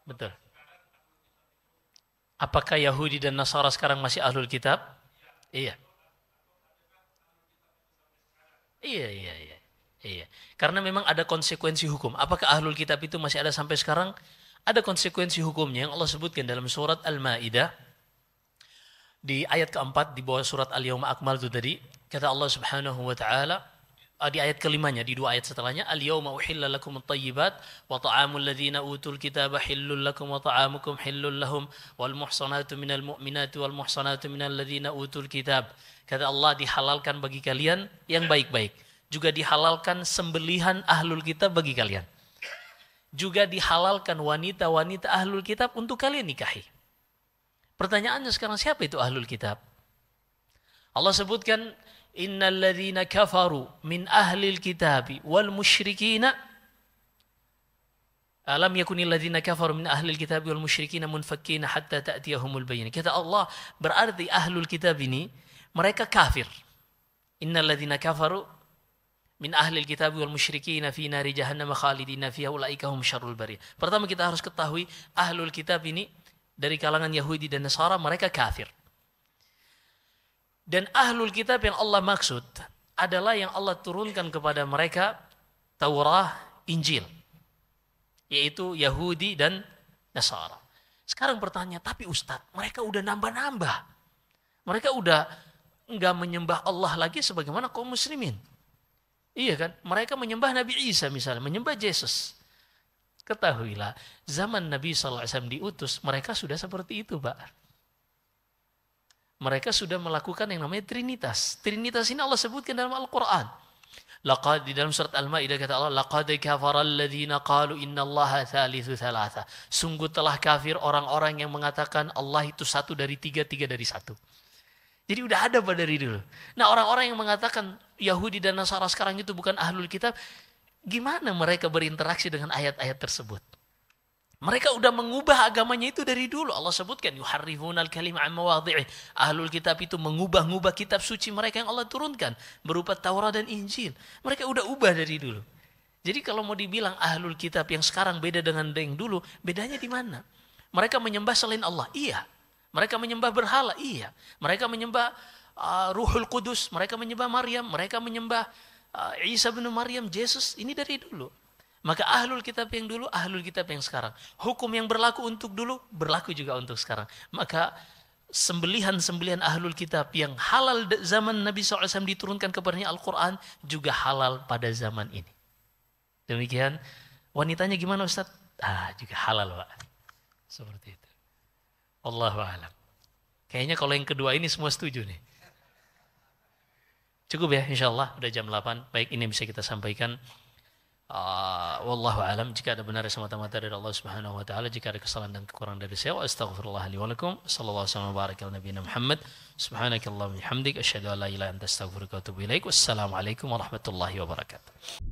betul. Apakah Yahudi dan Nasara sekarang masih ahlul kitab? Iya. Iya, iya, iya. Iya. Karena memang ada konsekuensi hukum. Apakah ahlul kitab itu masih ada sampai sekarang? Ada konsekuensi hukumnya yang Allah sebutkan dalam surat Al-Maidah di ayat keempat di bawah surat Al-Yawma Akmal itu tadi kata Allah Subhanahu wa taala Eh, di ayat kelimanya di dua ayat setelahnya al yauma uhilla lakum at-tayyibat wa ta'amul ladzina utul kitaba hillul lakum wa ta'amukum hillul lahum wal muhsanatu minal mu'minati wal muhsanatu minal ladzina utul kitab kata Allah dihalalkan bagi kalian yang baik-baik juga dihalalkan sembelihan ahlul kitab bagi kalian juga dihalalkan wanita-wanita ahlul kitab untuk kalian nikahi pertanyaannya sekarang siapa itu ahlul kitab Allah sebutkan innalladzina kafaru min ahli kitabi wal musyrikina alam yakunil ladzina kafaru min ahli kitabi wal musyrikina munfakkina hatta ta'tiyahumul bayyinah kata Allah berarti ahlul kitab ini mereka kafir innalladzina kafaru min ahlil kitab wal musyrikina fi nari jahannam khalidina fiha ulaika hum syarrul bariyah. Pertama kita harus ketahui ahlul kitab ini dari kalangan Yahudi dan Nasara mereka kafir. Dan ahlul kitab yang Allah maksud adalah yang Allah turunkan kepada mereka Taurah Injil. Yaitu Yahudi dan Nasara. Sekarang pertanyaan, tapi Ustadz, mereka udah nambah-nambah. Mereka udah nggak menyembah Allah lagi sebagaimana kaum muslimin. Iya kan? Mereka menyembah Nabi Isa misalnya, menyembah Yesus. Ketahuilah, zaman Nabi SAW diutus, mereka sudah seperti itu, Pak mereka sudah melakukan yang namanya trinitas. Trinitas ini Allah sebutkan dalam Al-Qur'an. Laqad di dalam surat Al-Maidah kata Allah, laqad kafara alladziina qalu innallaha thalithu thalatha. Sungguh telah kafir orang-orang yang mengatakan Allah itu satu dari tiga, tiga dari satu. Jadi udah ada pada diri dulu. Nah orang-orang yang mengatakan Yahudi dan Nasara sekarang itu bukan ahlul kitab, gimana mereka berinteraksi dengan ayat-ayat tersebut? Mereka udah mengubah agamanya itu dari dulu. Allah sebutkan yuharrifunal kalim amawadhi'in. Ahlul kitab itu mengubah-ubah kitab suci mereka yang Allah turunkan berupa Taurat dan Injil. Mereka udah ubah dari dulu. Jadi kalau mau dibilang ahlul kitab yang sekarang beda dengan yang dulu, bedanya di mana? Mereka menyembah selain Allah. Iya. Mereka menyembah berhala. Iya. Mereka menyembah uh, Ruhul Kudus, mereka menyembah Maryam, mereka menyembah uh, Isa bin Maryam, Yesus. Ini dari dulu. Maka ahlul kitab yang dulu, ahlul kitab yang sekarang. Hukum yang berlaku untuk dulu, berlaku juga untuk sekarang. Maka sembelihan-sembelihan ahlul kitab yang halal zaman Nabi SAW diturunkan kepadanya Al-Quran juga halal pada zaman ini. Demikian, wanitanya gimana Ustaz? Ah, juga halal Pak. Seperti itu. Allah alam. Kayaknya kalau yang kedua ini semua setuju nih. Cukup ya insya Allah udah jam 8. Baik ini bisa kita sampaikan. والله أعلم جيك ada benar semata-mata dari Allah Subhanahu wa taala jika ada kesalahan dan kekurangan dari saya استغفر الله لي ولكم صلى الله وسلم وبارك على نبينا محمد سبحانك اللهم وبحمدك اشهد ان لا اله الا انت استغفرك واتوب اليك والسلام عليكم ورحمه الله وبركاته